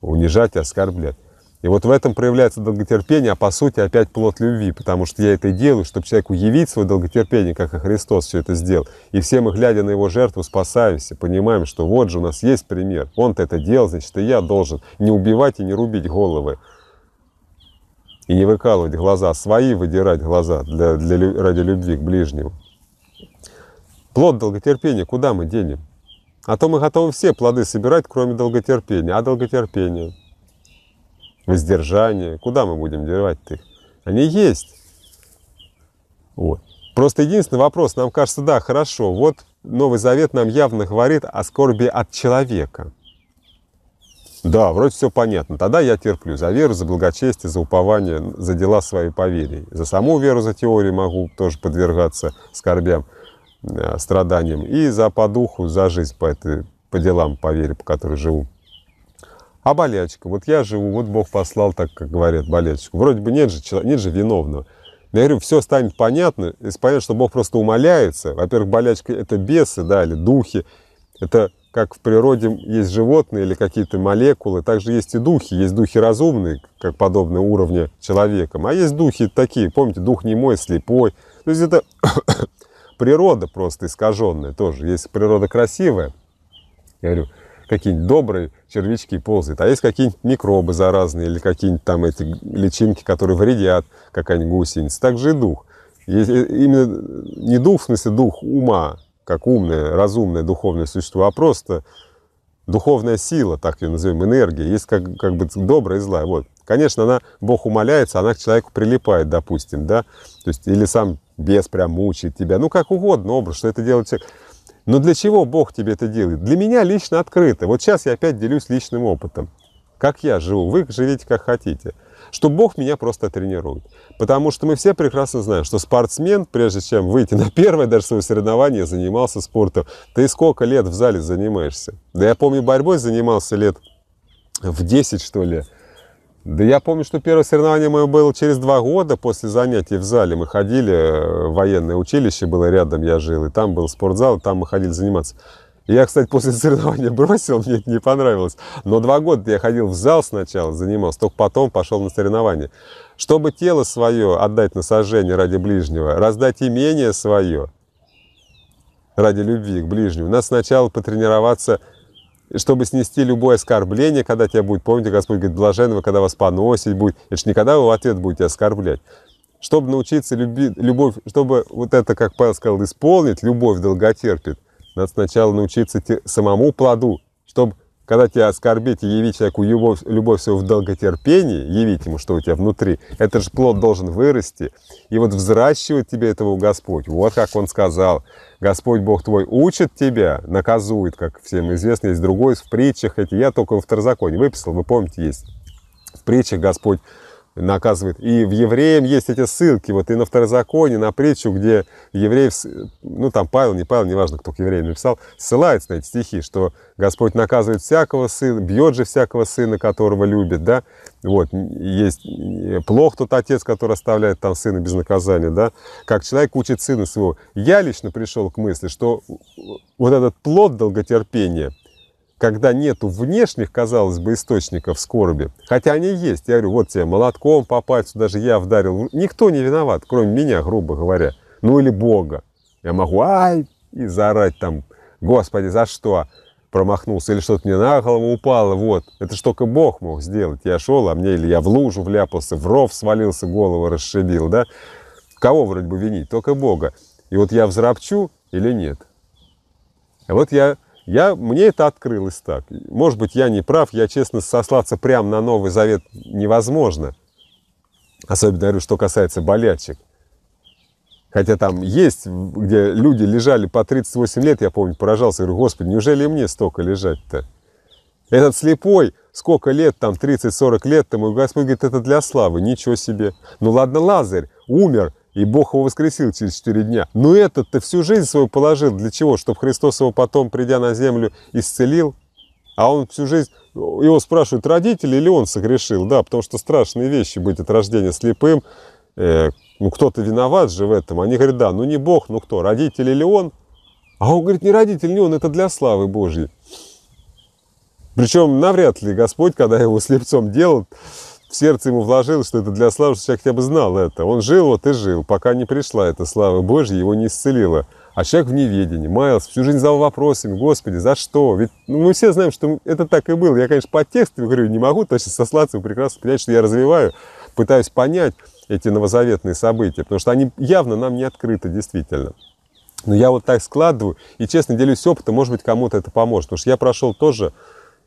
Speaker 1: унижать и оскорблять. И вот в этом проявляется долготерпение, а по сути опять плод любви, потому что я это делаю, чтобы человеку явить свое долготерпение, как и Христос все это сделал. И все мы, глядя на его жертву, спасаемся, понимаем, что вот же у нас есть пример. Он-то это делал, значит, и я должен не убивать и не рубить головы. И не выкалывать глаза, свои выдирать глаза для, для, ради любви к ближнему. Плод долготерпения куда мы денем? А то мы готовы все плоды собирать, кроме долготерпения. А долготерпение, воздержание, куда мы будем девать их? Они есть. Вот. Просто единственный вопрос, нам кажется, да, хорошо, вот Новый Завет нам явно говорит о скорби от человека. Да, вроде все понятно. Тогда я терплю за веру, за благочестие, за упование, за дела своей по вере. За саму веру, за теорию могу тоже подвергаться скорбям. Э, страданиям, и за по духу, за жизнь по, этой, по делам, по вере, по которой живу. А болячка? Вот я живу, вот Бог послал, так как говорят, болячку. Вроде бы нет же, нет же виновного. Но я говорю, все станет понятно, если понятно, что Бог просто умоляется. Во-первых, болячка – это бесы, да, или духи. Это как в природе есть животные или какие-то молекулы, также есть и духи. Есть духи разумные, как подобные уровня человеком, а есть духи такие, помните, дух немой, слепой. То есть это природа просто искаженная тоже. Есть природа красивая, я говорю, какие-нибудь добрые червячки ползают, а есть какие-нибудь микробы заразные или какие-нибудь там эти личинки, которые вредят, какая-нибудь гусеница. Так же и дух. Есть э, именно не дух, в смысле дух ума, как умное, разумное духовное существо, а просто духовная сила, так ее назовем, энергия, есть как, как бы добрая и злая. Вот. Конечно, она, Бог умоляется, она к человеку прилипает, допустим, да, то есть или сам бес прям мучает тебя, ну как угодно образ, что это делает человек. Но для чего Бог тебе это делает? Для меня лично открыто. Вот сейчас я опять делюсь личным опытом. Как я живу, вы живите как хотите. Что Бог меня просто тренирует. Потому что мы все прекрасно знаем, что спортсмен, прежде чем выйти на первое даже свое соревнование, занимался спортом. Ты сколько лет в зале занимаешься? Да я помню, борьбой занимался лет в 10, что ли. Да я помню, что первое соревнование мое было через два года после занятий в зале. Мы ходили, э, военное училище было рядом, я жил, и там был спортзал, там мы ходили заниматься. я, кстати, после соревнования бросил, мне это не понравилось. Но два года я ходил в зал сначала, занимался, только потом пошел на соревнования. Чтобы тело свое отдать на сожжение ради ближнего, раздать имение свое ради любви к ближнему, надо сначала потренироваться – чтобы снести любое оскорбление, когда тебя будет, помните, Господь говорит, блаженного, когда вас поносить будет, это же никогда вы в ответ будете оскорблять. Чтобы научиться любить, любовь, чтобы вот это, как Павел сказал, исполнить, любовь долготерпит, надо сначала научиться самому плоду, чтобы когда тебя оскорбить и явить человеку любовь, любовь свою в долготерпении, явить ему, что у тебя внутри, этот же плод должен вырасти. И вот взращивает тебе этого Господь. Вот как он сказал. Господь Бог твой учит тебя, наказует, как всем известно, есть другой в притчах. Эти я только во второзаконе выписал, вы помните, есть в притчах Господь наказывает. И в евреям есть эти ссылки, вот и на второзаконие, на притчу, где евреев, ну там Павел, не Павел, неважно, кто к евреям написал, ссылается на эти стихи, что Господь наказывает всякого сына, бьет же всякого сына, которого любит, да, вот, есть э, плох тот отец, который оставляет там сына без наказания, да, как человек учит сына своего. Я лично пришел к мысли, что э, вот этот плод долготерпения – когда нету внешних, казалось бы, источников скорби, хотя они есть, я говорю, вот тебе молотком по пальцу даже я вдарил, никто не виноват, кроме меня, грубо говоря, ну или Бога. Я могу, ай, и заорать там, Господи, за что? Промахнулся, или что-то мне на голову упало, вот. Это ж только Бог мог сделать. Я шел, а мне или я в лужу вляпался, в ров свалился, голову расшибил, да? Кого вроде бы винить? Только Бога. И вот я взрапчу или нет? А вот я я, мне это открылось так. Может быть, я не прав, я, честно, сослаться прямо на Новый Завет невозможно. Особенно, говорю, что касается болячек. Хотя там есть, где люди лежали по 38 лет, я помню, поражался, говорю, господи, неужели мне столько лежать-то? Этот слепой, сколько лет, там 30-40 лет тому, Господь говорит, это для славы, ничего себе. Ну ладно, Лазарь умер, и Бог его воскресил через четыре дня. Но этот-то всю жизнь свою положил. Для чего? Чтобы Христос его потом, придя на землю, исцелил. А он всю жизнь... Его спрашивают, родители или он согрешил. Да, потому что страшные вещи быть от рождения слепым. Э, ну, кто-то виноват же в этом. Они говорят, да, ну не Бог, ну кто, родители или он? А он говорит, не родитель, не он, это для славы Божьей. Причем навряд ли Господь, когда его слепцом делал, в сердце ему вложил, что это для славы, что человек хотя бы знал это. Он жил, вот и жил, пока не пришла эта слава Божья, его не исцелила. А человек в неведении, маялся, всю жизнь задал вопросами, Господи, за что? Ведь ну, мы все знаем, что это так и было. Я, конечно, по тексту говорю, не могу точно сослаться, вы прекрасно понимаете, что я развиваю, пытаюсь понять эти новозаветные события, потому что они явно нам не открыты, действительно. Но я вот так складываю и, честно, делюсь опытом, может быть, кому-то это поможет, потому что я прошел тоже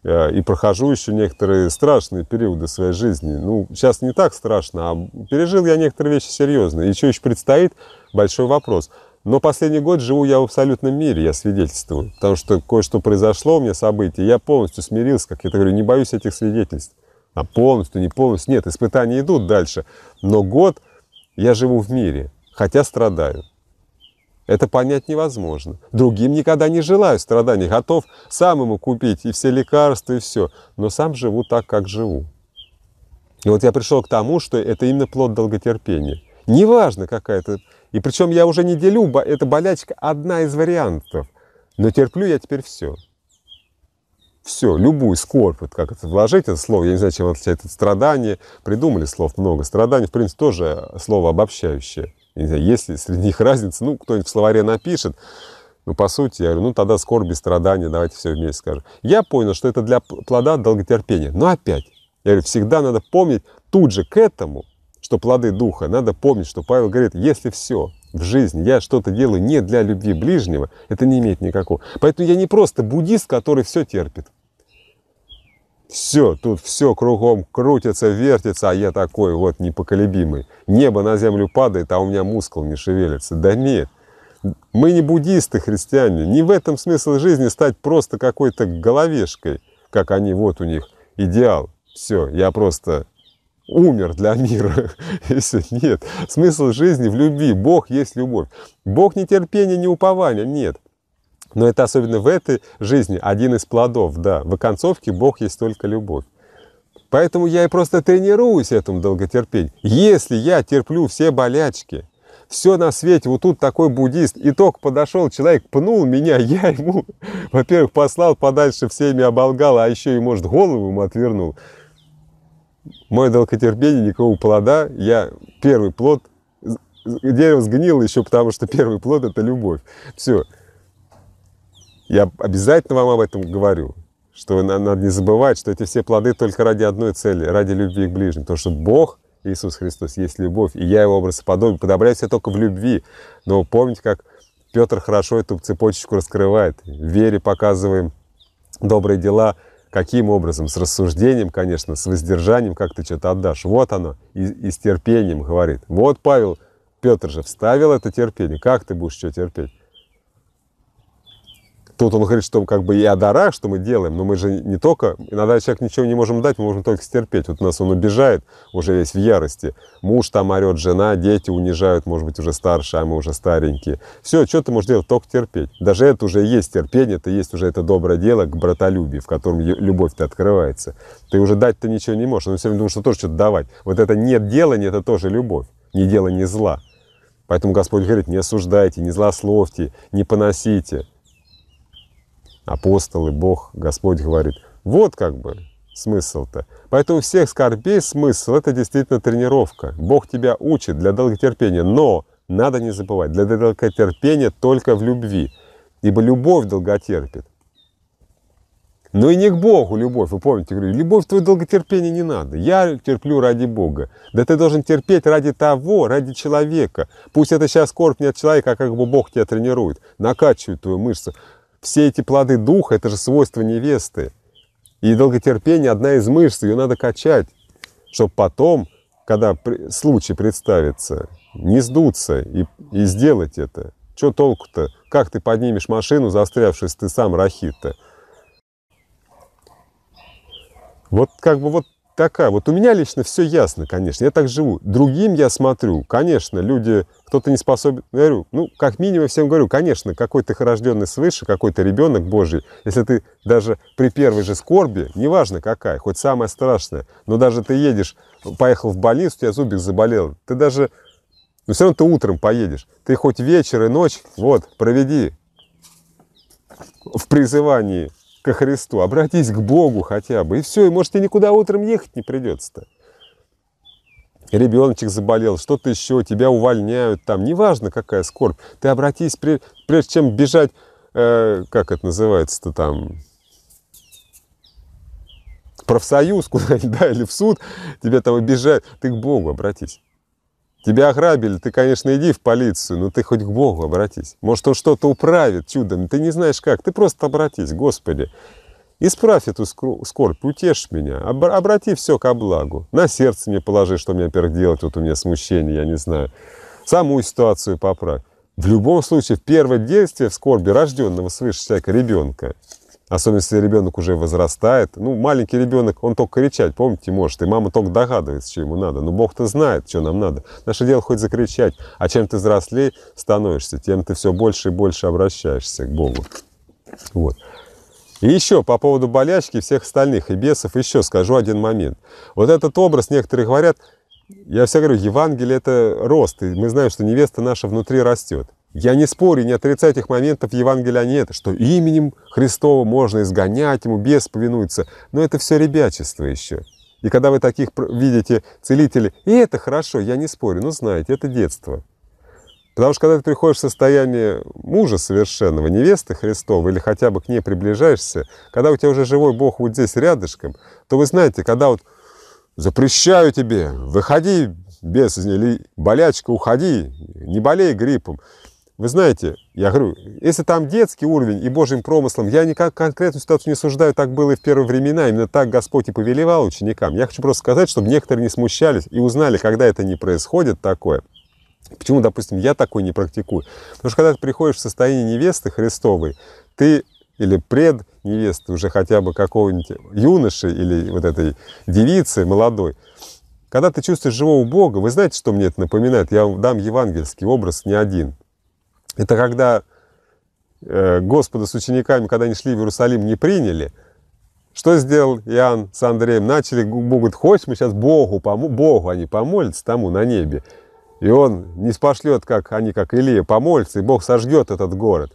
Speaker 1: Э, и прохожу еще некоторые страшные периоды своей жизни. Ну, сейчас не так страшно, а пережил я некоторые вещи серьезные. еще еще предстоит, большой вопрос. Но последний год живу я в абсолютном мире, я свидетельствую. Потому что кое-что произошло у меня событие, я полностью смирился, как я говорю, не боюсь этих свидетельств. А полностью, не полностью, нет, испытания идут дальше. Но год я живу в мире, хотя страдаю. Это понять невозможно. Другим никогда не желаю страданий, готов сам ему купить и все лекарства, и все. Но сам живу так, как живу. И вот я пришел к тому, что это именно плод долготерпения. Неважно какая-то. И причем я уже не делю, эта болячка одна из вариантов. Но терплю я теперь все. Все, любую скорбь, вот как это вложить, это слово, я не знаю, чем отличается от страдание Придумали слов много. Страдание, в принципе, тоже слово обобщающее. Я не знаю, есть ли среди них разница, ну, кто-нибудь в словаре напишет. ну по сути, я говорю, ну тогда скорби, страдания, давайте все вместе скажем. Я понял, что это для плода долготерпения. Но опять, я говорю, всегда надо помнить тут же к этому, что плоды духа, надо помнить, что Павел говорит, если все в жизни я что-то делаю не для любви ближнего, это не имеет никакого. Поэтому я не просто буддист, который все терпит все, тут все кругом крутится, вертится, а я такой вот непоколебимый. Небо на землю падает, а у меня мускул не шевелится. Да нет, мы не буддисты, христиане. Не в этом смысл жизни стать просто какой-то головешкой, как они, вот у них идеал. Все, я просто умер для мира. Если нет, смысл жизни в любви. Бог есть любовь. Бог не терпения, не упования. Нет. Но это особенно в этой жизни один из плодов, да. В оконцовке Бог есть только любовь. Поэтому я и просто тренируюсь этому долготерпению. Если я терплю все болячки, все на свете, вот тут такой буддист, и только подошел человек, пнул меня, я ему, во-первых, послал подальше, всеми оболгал, а еще и, может, голову ему отвернул. Мое долготерпение никакого плода, я первый плод, дерево сгнило еще, потому что первый плод – это любовь. Все. Я обязательно вам об этом говорю, что надо не забывать, что эти все плоды только ради одной цели, ради любви к ближним. То, что Бог, Иисус Христос, есть любовь, и я его образ и подобие. Подобляюсь только в любви. Но помните, как Петр хорошо эту цепочечку раскрывает. В вере показываем добрые дела. Каким образом? С рассуждением, конечно, с воздержанием, как ты что-то отдашь. Вот оно, и, и с терпением говорит. Вот Павел, Петр же вставил это терпение. Как ты будешь что терпеть? Тут он говорит, что как бы и о дарах, что мы делаем, но мы же не только, иногда человек ничего не можем дать, мы можем только стерпеть. Вот у нас он убежает, уже весь в ярости. Муж там орет, жена, дети унижают, может быть, уже старшие, а мы уже старенькие. Все, что ты можешь делать, только терпеть. Даже это уже есть терпение, это есть уже это доброе дело к братолюбию, в котором любовь-то открывается. Ты уже дать-то ничего не можешь, но все время думаешь, что тоже что-то давать. Вот это нет делания, это тоже любовь, не дело, не зла. Поэтому Господь говорит, не осуждайте, не злословьте, не поносите апостолы, Бог, Господь говорит. Вот как бы смысл-то. Поэтому всех скорбей смысл – это действительно тренировка. Бог тебя учит для долготерпения, но надо не забывать, для долготерпения только в любви, ибо любовь долготерпит. Но и не к Богу любовь, вы помните, говорю, любовь твое долготерпение не надо. Я терплю ради Бога. Да ты должен терпеть ради того, ради человека. Пусть это сейчас скорбь не от человека, а как бы Бог тебя тренирует, накачивает твою мышцу все эти плоды духа, это же свойство невесты. И долготерпение одна из мышц, ее надо качать, чтобы потом, когда случай представится, не сдуться и, и сделать это. Что толку-то? Как ты поднимешь машину, застрявшись ты сам рахит-то? Вот как бы вот такая. Вот у меня лично все ясно, конечно. Я так живу. Другим я смотрю. Конечно, люди, кто-то не способен. Я говорю, ну, как минимум всем говорю, конечно, какой-то рожденный свыше, какой-то ребенок Божий. Если ты даже при первой же скорби, неважно какая, хоть самая страшная, но даже ты едешь, поехал в больницу, у тебя зубик заболел, ты даже, ну, все равно ты утром поедешь. Ты хоть вечер и ночь, вот, проведи в призывании ко Христу, обратись к Богу хотя бы, и все, и может и никуда утром ехать не придется-то. Ребеночек заболел, что-то еще, тебя увольняют там, неважно какая скорбь, ты обратись, прежде чем бежать, э, как это называется-то там, профсоюз куда-нибудь, да, или в суд, тебе там обижают, ты к Богу обратись. Тебя ограбили, ты, конечно, иди в полицию, но ты хоть к Богу обратись. Может, он что-то управит чудом, ты не знаешь как, ты просто обратись, Господи. Исправь эту скорбь, утешь меня, обрати все ко благу. На сердце мне положи, что мне, во-первых, делать, вот у меня смущение, я не знаю. Самую ситуацию поправь. В любом случае, первое действие в скорби рожденного свыше всякого ребенка, Особенно, если ребенок уже возрастает. Ну, маленький ребенок, он только кричать, помните, может. И мама только догадывается, что ему надо. Но ну, Бог-то знает, что нам надо. Наше дело хоть закричать. А чем ты взрослее становишься, тем ты все больше и больше обращаешься к Богу. Вот. И еще по поводу болячки всех остальных, и бесов, еще скажу один момент. Вот этот образ, некоторые говорят, я всегда говорю, Евангелие – это рост. И мы знаем, что невеста наша внутри растет. Я не спорю, не отрицаю этих моментов в Евангелии, нет, что именем Христова можно изгонять, ему бес повинуется, но это все ребячество еще. И когда вы таких видите целителей, и это хорошо, я не спорю, но знаете, это детство. Потому что когда ты приходишь в состояние мужа совершенного, невесты Христовой, или хотя бы к ней приближаешься, когда у тебя уже живой Бог вот здесь рядышком, то вы знаете, когда вот запрещаю тебе, выходи без или болячка, уходи, не болей гриппом, вы знаете, я говорю, если там детский уровень и Божьим промыслом, я никак конкретную ситуацию не суждаю, так было и в первые времена, именно так Господь и повелевал ученикам. Я хочу просто сказать, чтобы некоторые не смущались и узнали, когда это не происходит такое. Почему, допустим, я такой не практикую? Потому что когда ты приходишь в состояние невесты Христовой, ты или пред невесты уже хотя бы какого-нибудь юноши или вот этой девицы молодой, когда ты чувствуешь живого Бога, вы знаете, что мне это напоминает? Я вам дам евангельский образ не один. Это когда э, Господа с учениками, когда они шли в Иерусалим, не приняли, что сделал Иоанн с Андреем? Начали, могут, хочешь, мы сейчас Богу, помо... Богу они а помолятся тому на небе. И он не спошлет, как они, как Илия, помолятся, и Бог сожгет этот город.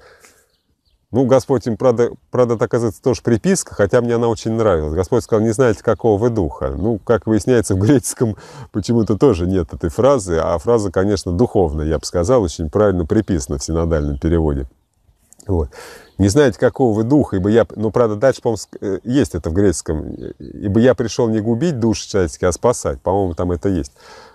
Speaker 1: Ну, Господь им, правда, правда, так оказывается, тоже приписка, хотя мне она очень нравилась. Господь сказал, не знаете, какого вы духа. Ну, как выясняется, в греческом почему-то тоже нет этой фразы, а фраза, конечно, духовная, я бы сказал, очень правильно приписана в синодальном переводе. Вот. Не знаете, какого вы духа, ибо я... Ну, правда, дальше, по-моему, э, есть это в греческом. Э, ибо я пришел не губить души человеческие, а спасать. По-моему, там это есть.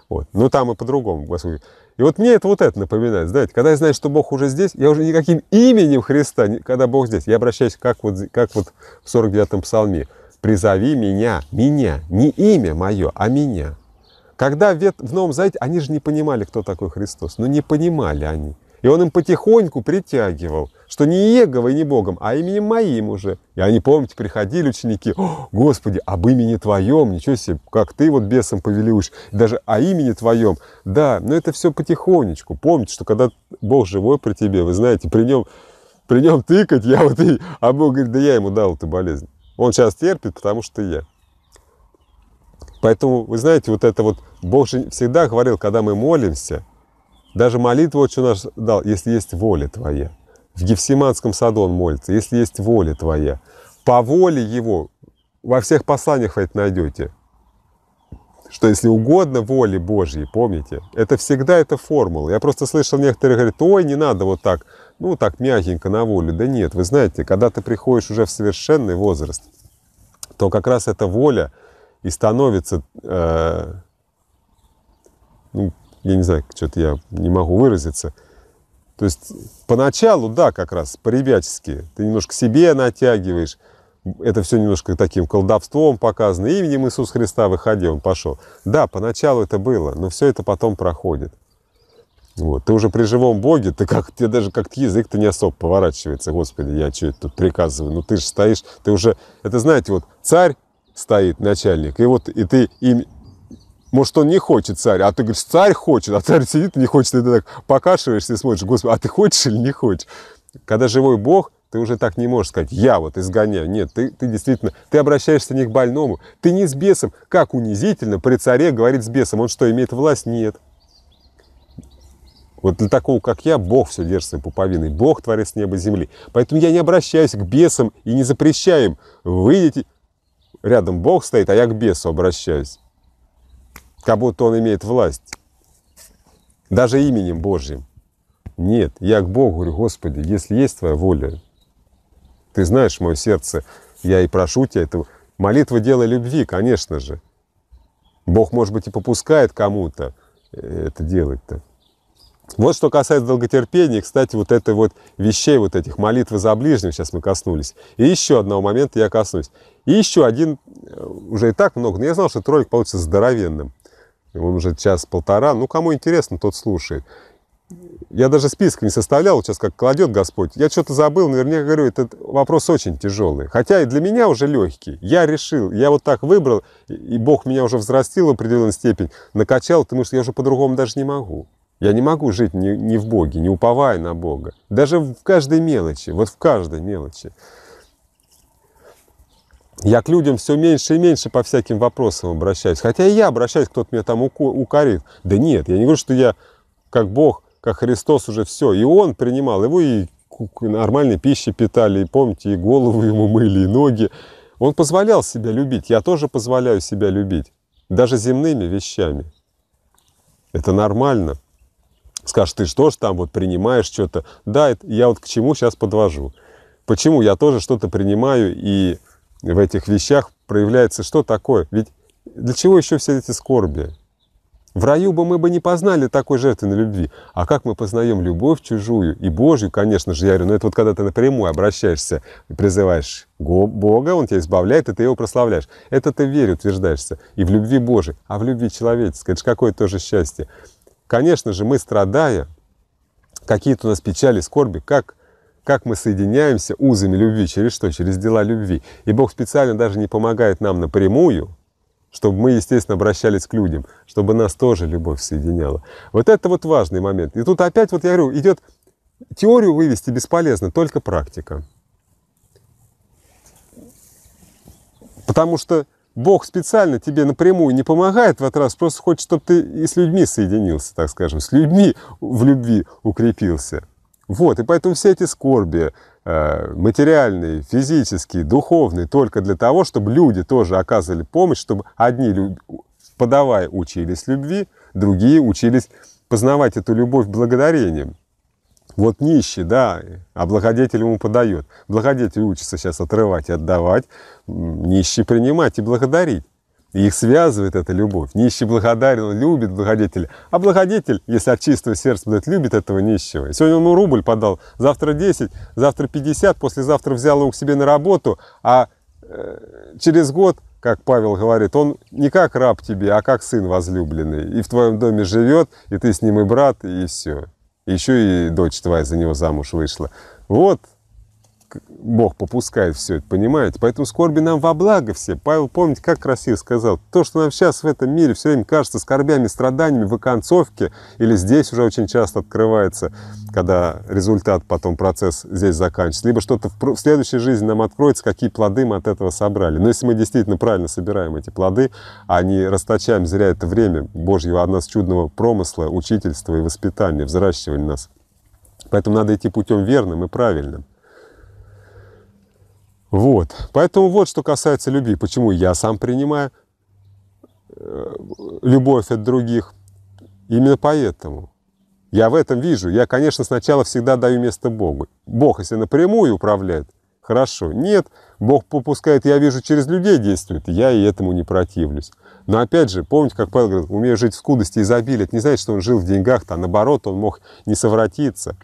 Speaker 1: Вот. Ну, там и по-другому. Господь и вот мне это вот это напоминает, знаете, когда я знаю, что Бог уже здесь, я уже никаким именем Христа, когда Бог здесь, я обращаюсь, как вот, как вот в 49-м псалме, «Призови меня, меня, не имя мое, а меня». Когда в Новом Завете, они же не понимали, кто такой Христос, но не понимали они. И он им потихоньку притягивал, что не Еговой, не Богом, а именем моим уже. И они, помните, приходили ученики, Господи, об имени Твоем, ничего себе, как Ты вот бесом повелишь, даже о имени Твоем. Да, но это все потихонечку. Помните, что когда Бог живой при тебе, вы знаете, при нем, при нем тыкать, я вот и... А Бог говорит, да я ему дал эту болезнь. Он сейчас терпит, потому что я. Поэтому, вы знаете, вот это вот Бог же всегда говорил, когда мы молимся – даже молитву «Отче наш» дал, если есть воля Твоя. В Гефсиманском саду он молится, если есть воля Твоя. По воле Его во всех посланиях вы это найдете. Что если угодно воле Божьей, помните, это всегда эта формула. Я просто слышал, некоторые говорят, ой, не надо вот так, ну так мягенько на волю. Да нет, вы знаете, когда ты приходишь уже в совершенный возраст, то как раз эта воля и становится э, ну, я не знаю, что-то я не могу выразиться. То есть поначалу, да, как раз, по-ребячески, ты немножко себе натягиваешь, это все немножко таким колдовством показано, именем Иисуса Христа выходи, он пошел. Да, поначалу это было, но все это потом проходит. Вот. Ты уже при живом Боге, ты как, тебе даже как-то язык-то не особо поворачивается. Господи, я что это тут приказываю? Ну ты же стоишь, ты уже, это знаете, вот царь стоит, начальник, и вот и ты им, может, он не хочет царь, а ты говоришь, царь хочет, а царь сидит и не хочет, и ты так покашиваешься и смотришь, господи, а ты хочешь или не хочешь? Когда живой Бог, ты уже так не можешь сказать, я вот изгоняю. Нет, ты, ты действительно, ты обращаешься не к больному, ты не с бесом. Как унизительно при царе говорить с бесом, он что, имеет власть? Нет. Вот для такого, как я, Бог все держит своей пуповиной. Бог творец неба и земли. Поэтому я не обращаюсь к бесам и не запрещаю им. Выйдите, рядом Бог стоит, а я к бесу обращаюсь как будто он имеет власть, даже именем Божьим. Нет, я к Богу говорю, Господи, если есть Твоя воля, Ты знаешь мое сердце, я и прошу Тебя этого. Молитва – дело любви, конечно же. Бог, может быть, и попускает кому-то э, это делать-то. Вот что касается долготерпения, кстати, вот этой вот вещей, вот этих молитвы за ближним, сейчас мы коснулись. И еще одного момента я коснусь. И еще один, э, уже и так много, но я знал, что этот ролик получится здоровенным – он уже час-полтора, ну, кому интересно, тот слушает. Я даже список не составлял, сейчас как кладет Господь. Я что-то забыл, наверняка говорю, этот вопрос очень тяжелый. Хотя и для меня уже легкий. Я решил, я вот так выбрал, и Бог меня уже взрастил в определенной степени, накачал, потому что я уже по-другому даже не могу. Я не могу жить не в Боге, не уповая на Бога. Даже в каждой мелочи, вот в каждой мелочи я к людям все меньше и меньше по всяким вопросам обращаюсь. Хотя и я обращаюсь, кто-то меня там укорит. Да нет, я не говорю, что я как Бог, как Христос уже все. И Он принимал, его и нормальной пищей питали, и помните, и голову ему мыли, и ноги. Он позволял себя любить, я тоже позволяю себя любить, даже земными вещами. Это нормально. Скажешь, ты что ж там вот принимаешь что-то? Да, это, я вот к чему сейчас подвожу. Почему я тоже что-то принимаю и в этих вещах проявляется что такое. Ведь для чего еще все эти скорби? В раю бы мы бы не познали такой жертвенной любви. А как мы познаем любовь чужую и Божью, конечно же, я говорю, но ну, это вот когда ты напрямую обращаешься и призываешь Бога, Он тебя избавляет, и ты Его прославляешь. Это ты в вере утверждаешься и в любви Божией, а в любви человеческой. Это же какое тоже счастье. Конечно же, мы страдая, какие-то у нас печали, скорби, как как мы соединяемся узами любви, через что? Через дела любви. И Бог специально даже не помогает нам напрямую, чтобы мы, естественно, обращались к людям, чтобы нас тоже любовь соединяла. Вот это вот важный момент. И тут опять, вот я говорю, идет теорию вывести бесполезно, только практика. Потому что Бог специально тебе напрямую не помогает в этот раз, просто хочет, чтобы ты и с людьми соединился, так скажем, с людьми в любви укрепился. Вот, и поэтому все эти скорби, э, материальные, физические, духовные, только для того, чтобы люди тоже оказывали помощь, чтобы одни, подавая, учились любви, другие учились познавать эту любовь благодарением. Вот нищий, да, а благодетель ему подает. Благодетель учится сейчас отрывать и отдавать, нищий принимать и благодарить. И их связывает эта любовь. Нищий благодарен, любит благодетеля. А благодетель, если от чистого сердца будет, любит этого нищего. сегодня он ему рубль подал, завтра 10, завтра 50, послезавтра взял его к себе на работу, а э, через год как Павел говорит, он не как раб тебе, а как сын возлюбленный. И в твоем доме живет, и ты с ним и брат, и все. Еще и дочь твоя за него замуж вышла. Вот Бог попускает все это, понимаете? Поэтому скорби нам во благо все. Павел, помните, как красиво сказал, то, что нам сейчас в этом мире все время кажется скорбями, страданиями, в оконцовке, или здесь уже очень часто открывается, когда результат потом, процесс здесь заканчивается, либо что-то в, следующей жизни нам откроется, какие плоды мы от этого собрали. Но если мы действительно правильно собираем эти плоды, а не расточаем зря это время Божьего, от нас чудного промысла, учительства и воспитания, взращивания нас. Поэтому надо идти путем верным и правильным. Вот. Поэтому вот что касается любви. Почему я сам принимаю э, любовь от других? Именно поэтому. Я в этом вижу. Я, конечно, сначала всегда даю место Богу. Бог, если напрямую управляет, хорошо. Нет, Бог попускает, я вижу, через людей действует, я и этому не противлюсь. Но опять же, помните, как Павел говорит, умею жить в скудости и изобилии. Это не значит, что он жил в деньгах, а наоборот, он мог не совратиться.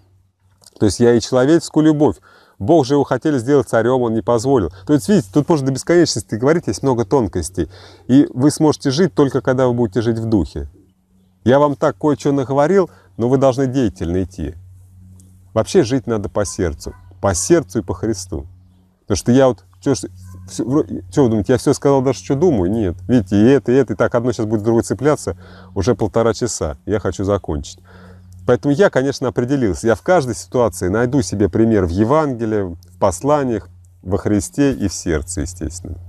Speaker 1: То есть я и человеческую любовь Бог же его хотели сделать царем, он не позволил. То есть, видите, тут можно до бесконечности говорить, есть много тонкостей. И вы сможете жить только когда вы будете жить в духе. Я вам так кое-что наговорил, но вы должны деятельно идти. Вообще жить надо по сердцу. По сердцу и по Христу. Потому что я вот... Что, вы думаете, я все сказал даже, что думаю? Нет. Видите, и это, и это, и так одно сейчас будет с другое цепляться уже полтора часа. Я хочу закончить. Поэтому я, конечно, определился. Я в каждой ситуации найду себе пример в Евангелии, в посланиях, во Христе и в сердце, естественно.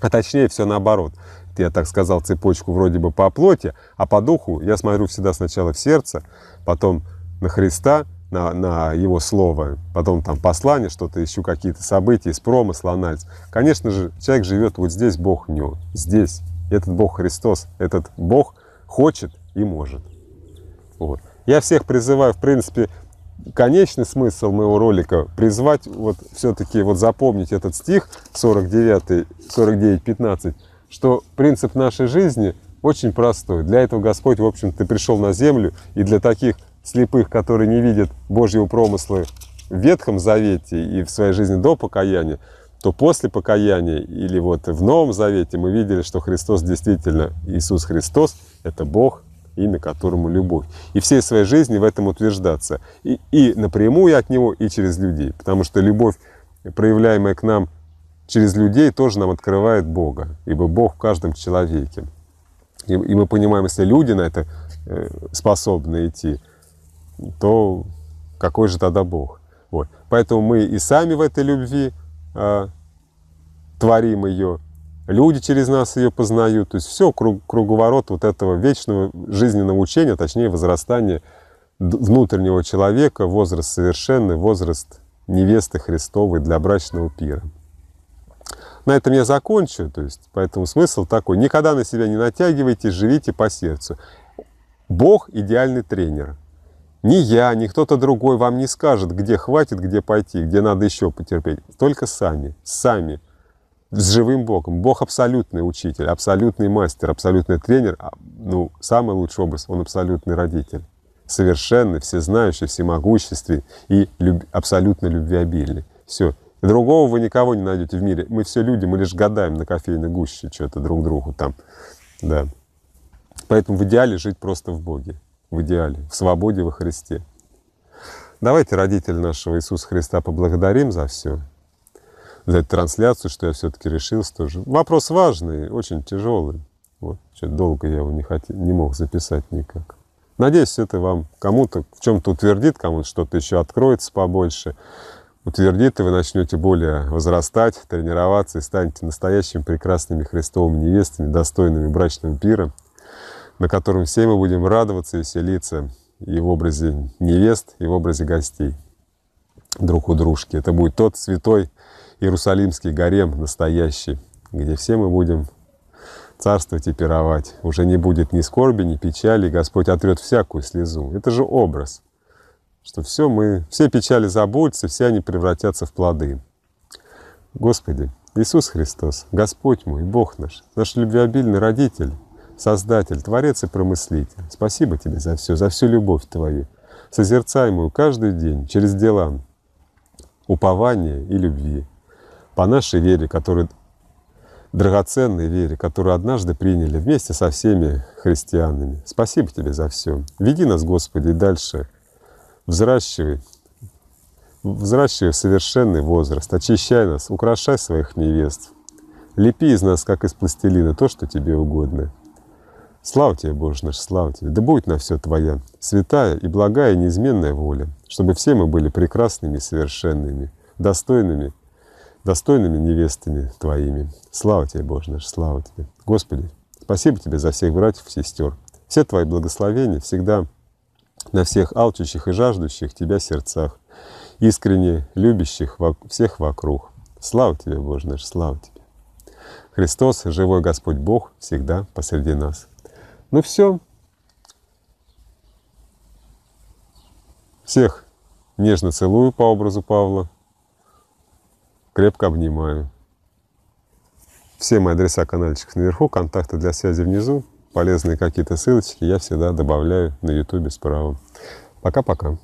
Speaker 1: А точнее, все наоборот. Это я так сказал цепочку вроде бы по плоти, а по духу я смотрю всегда сначала в сердце, потом на Христа, на, на его слово, потом там послание, что-то ищу, какие-то события из промысла, анализ. Конечно же, человек живет вот здесь, Бог в него, здесь. Этот Бог Христос, этот Бог хочет и может. Вот. Я всех призываю, в принципе, конечный смысл моего ролика призвать вот все-таки вот запомнить этот стих 49, 15, что принцип нашей жизни очень простой. Для этого Господь, в общем-то, пришел на землю, и для таких слепых, которые не видят Божьего промысла в Ветхом Завете и в своей жизни до покаяния, то после покаяния или вот в Новом Завете мы видели, что Христос действительно, Иисус Христос, это Бог, имя которому любовь. И всей своей жизни в этом утверждаться. И, и напрямую от него, и через людей. Потому что любовь, проявляемая к нам через людей, тоже нам открывает Бога. Ибо Бог в каждом человеке. И, и мы понимаем, если люди на это э, способны идти, то какой же тогда Бог? Вот. Поэтому мы и сами в этой любви э, творим ее, люди через нас ее познают. То есть все круг, круговорот вот этого вечного жизненного учения, точнее возрастания внутреннего человека, возраст совершенный, возраст невесты Христовой для брачного пира. На этом я закончу, то есть, поэтому смысл такой. Никогда на себя не натягивайте, живите по сердцу. Бог – идеальный тренер. Ни я, ни кто-то другой вам не скажет, где хватит, где пойти, где надо еще потерпеть. Только сами, сами – с живым Богом. Бог абсолютный учитель, абсолютный мастер, абсолютный тренер. А, ну, самый лучший образ, он абсолютный родитель. Совершенный, всезнающий, всемогущественный и люб... абсолютно любвеобильный. Все. Другого вы никого не найдете в мире. Мы все люди, мы лишь гадаем на кофейной гуще что-то друг другу там. Да. Поэтому в идеале жить просто в Боге. В идеале. В свободе во Христе. Давайте родителя нашего Иисуса Христа поблагодарим за все взять трансляцию, что я все-таки решился тоже. Вопрос важный, очень тяжелый. Вот, что долго я его не, хотел, не мог записать никак. Надеюсь, это вам кому-то в чем-то утвердит, кому-то что-то еще откроется побольше, утвердит, и вы начнете более возрастать, тренироваться и станете настоящими прекрасными Христовыми невестами, достойными брачного пира, на котором все мы будем радоваться и веселиться и в образе невест, и в образе гостей друг у дружки. Это будет тот святой Иерусалимский гарем настоящий, где все мы будем царствовать и пировать. Уже не будет ни скорби, ни печали, Господь отрет всякую слезу. Это же образ, что все мы, все печали забудутся, все они превратятся в плоды. Господи, Иисус Христос, Господь мой, Бог наш, наш любвеобильный Родитель, Создатель, Творец и Промыслитель, спасибо Тебе за все, за всю любовь Твою, созерцаемую каждый день через дела упования и любви по нашей вере, которую драгоценной вере, которую однажды приняли вместе со всеми христианами. Спасибо тебе за все. Веди нас, Господи, и дальше. Взращивай, взращивай в совершенный возраст, очищай нас, украшай своих невест. Лепи из нас, как из пластилина, то, что тебе угодно. Слава тебе, Боже наш, слава тебе. Да будет на все Твоя святая и благая и неизменная воля, чтобы все мы были прекрасными и совершенными, достойными – достойными невестами Твоими. Слава Тебе, Боже наш, слава Тебе. Господи, спасибо Тебе за всех братьев и сестер. Все Твои благословения всегда на всех алчущих и жаждущих Тебя сердцах, искренне любящих всех вокруг. Слава Тебе, Боже наш, слава Тебе. Христос, живой Господь Бог, всегда посреди нас. Ну все. Всех нежно целую по образу Павла. Крепко обнимаю. Все мои адреса каналчиков наверху, контакты для связи внизу, полезные какие-то ссылочки я всегда добавляю на ютубе справа. Пока-пока.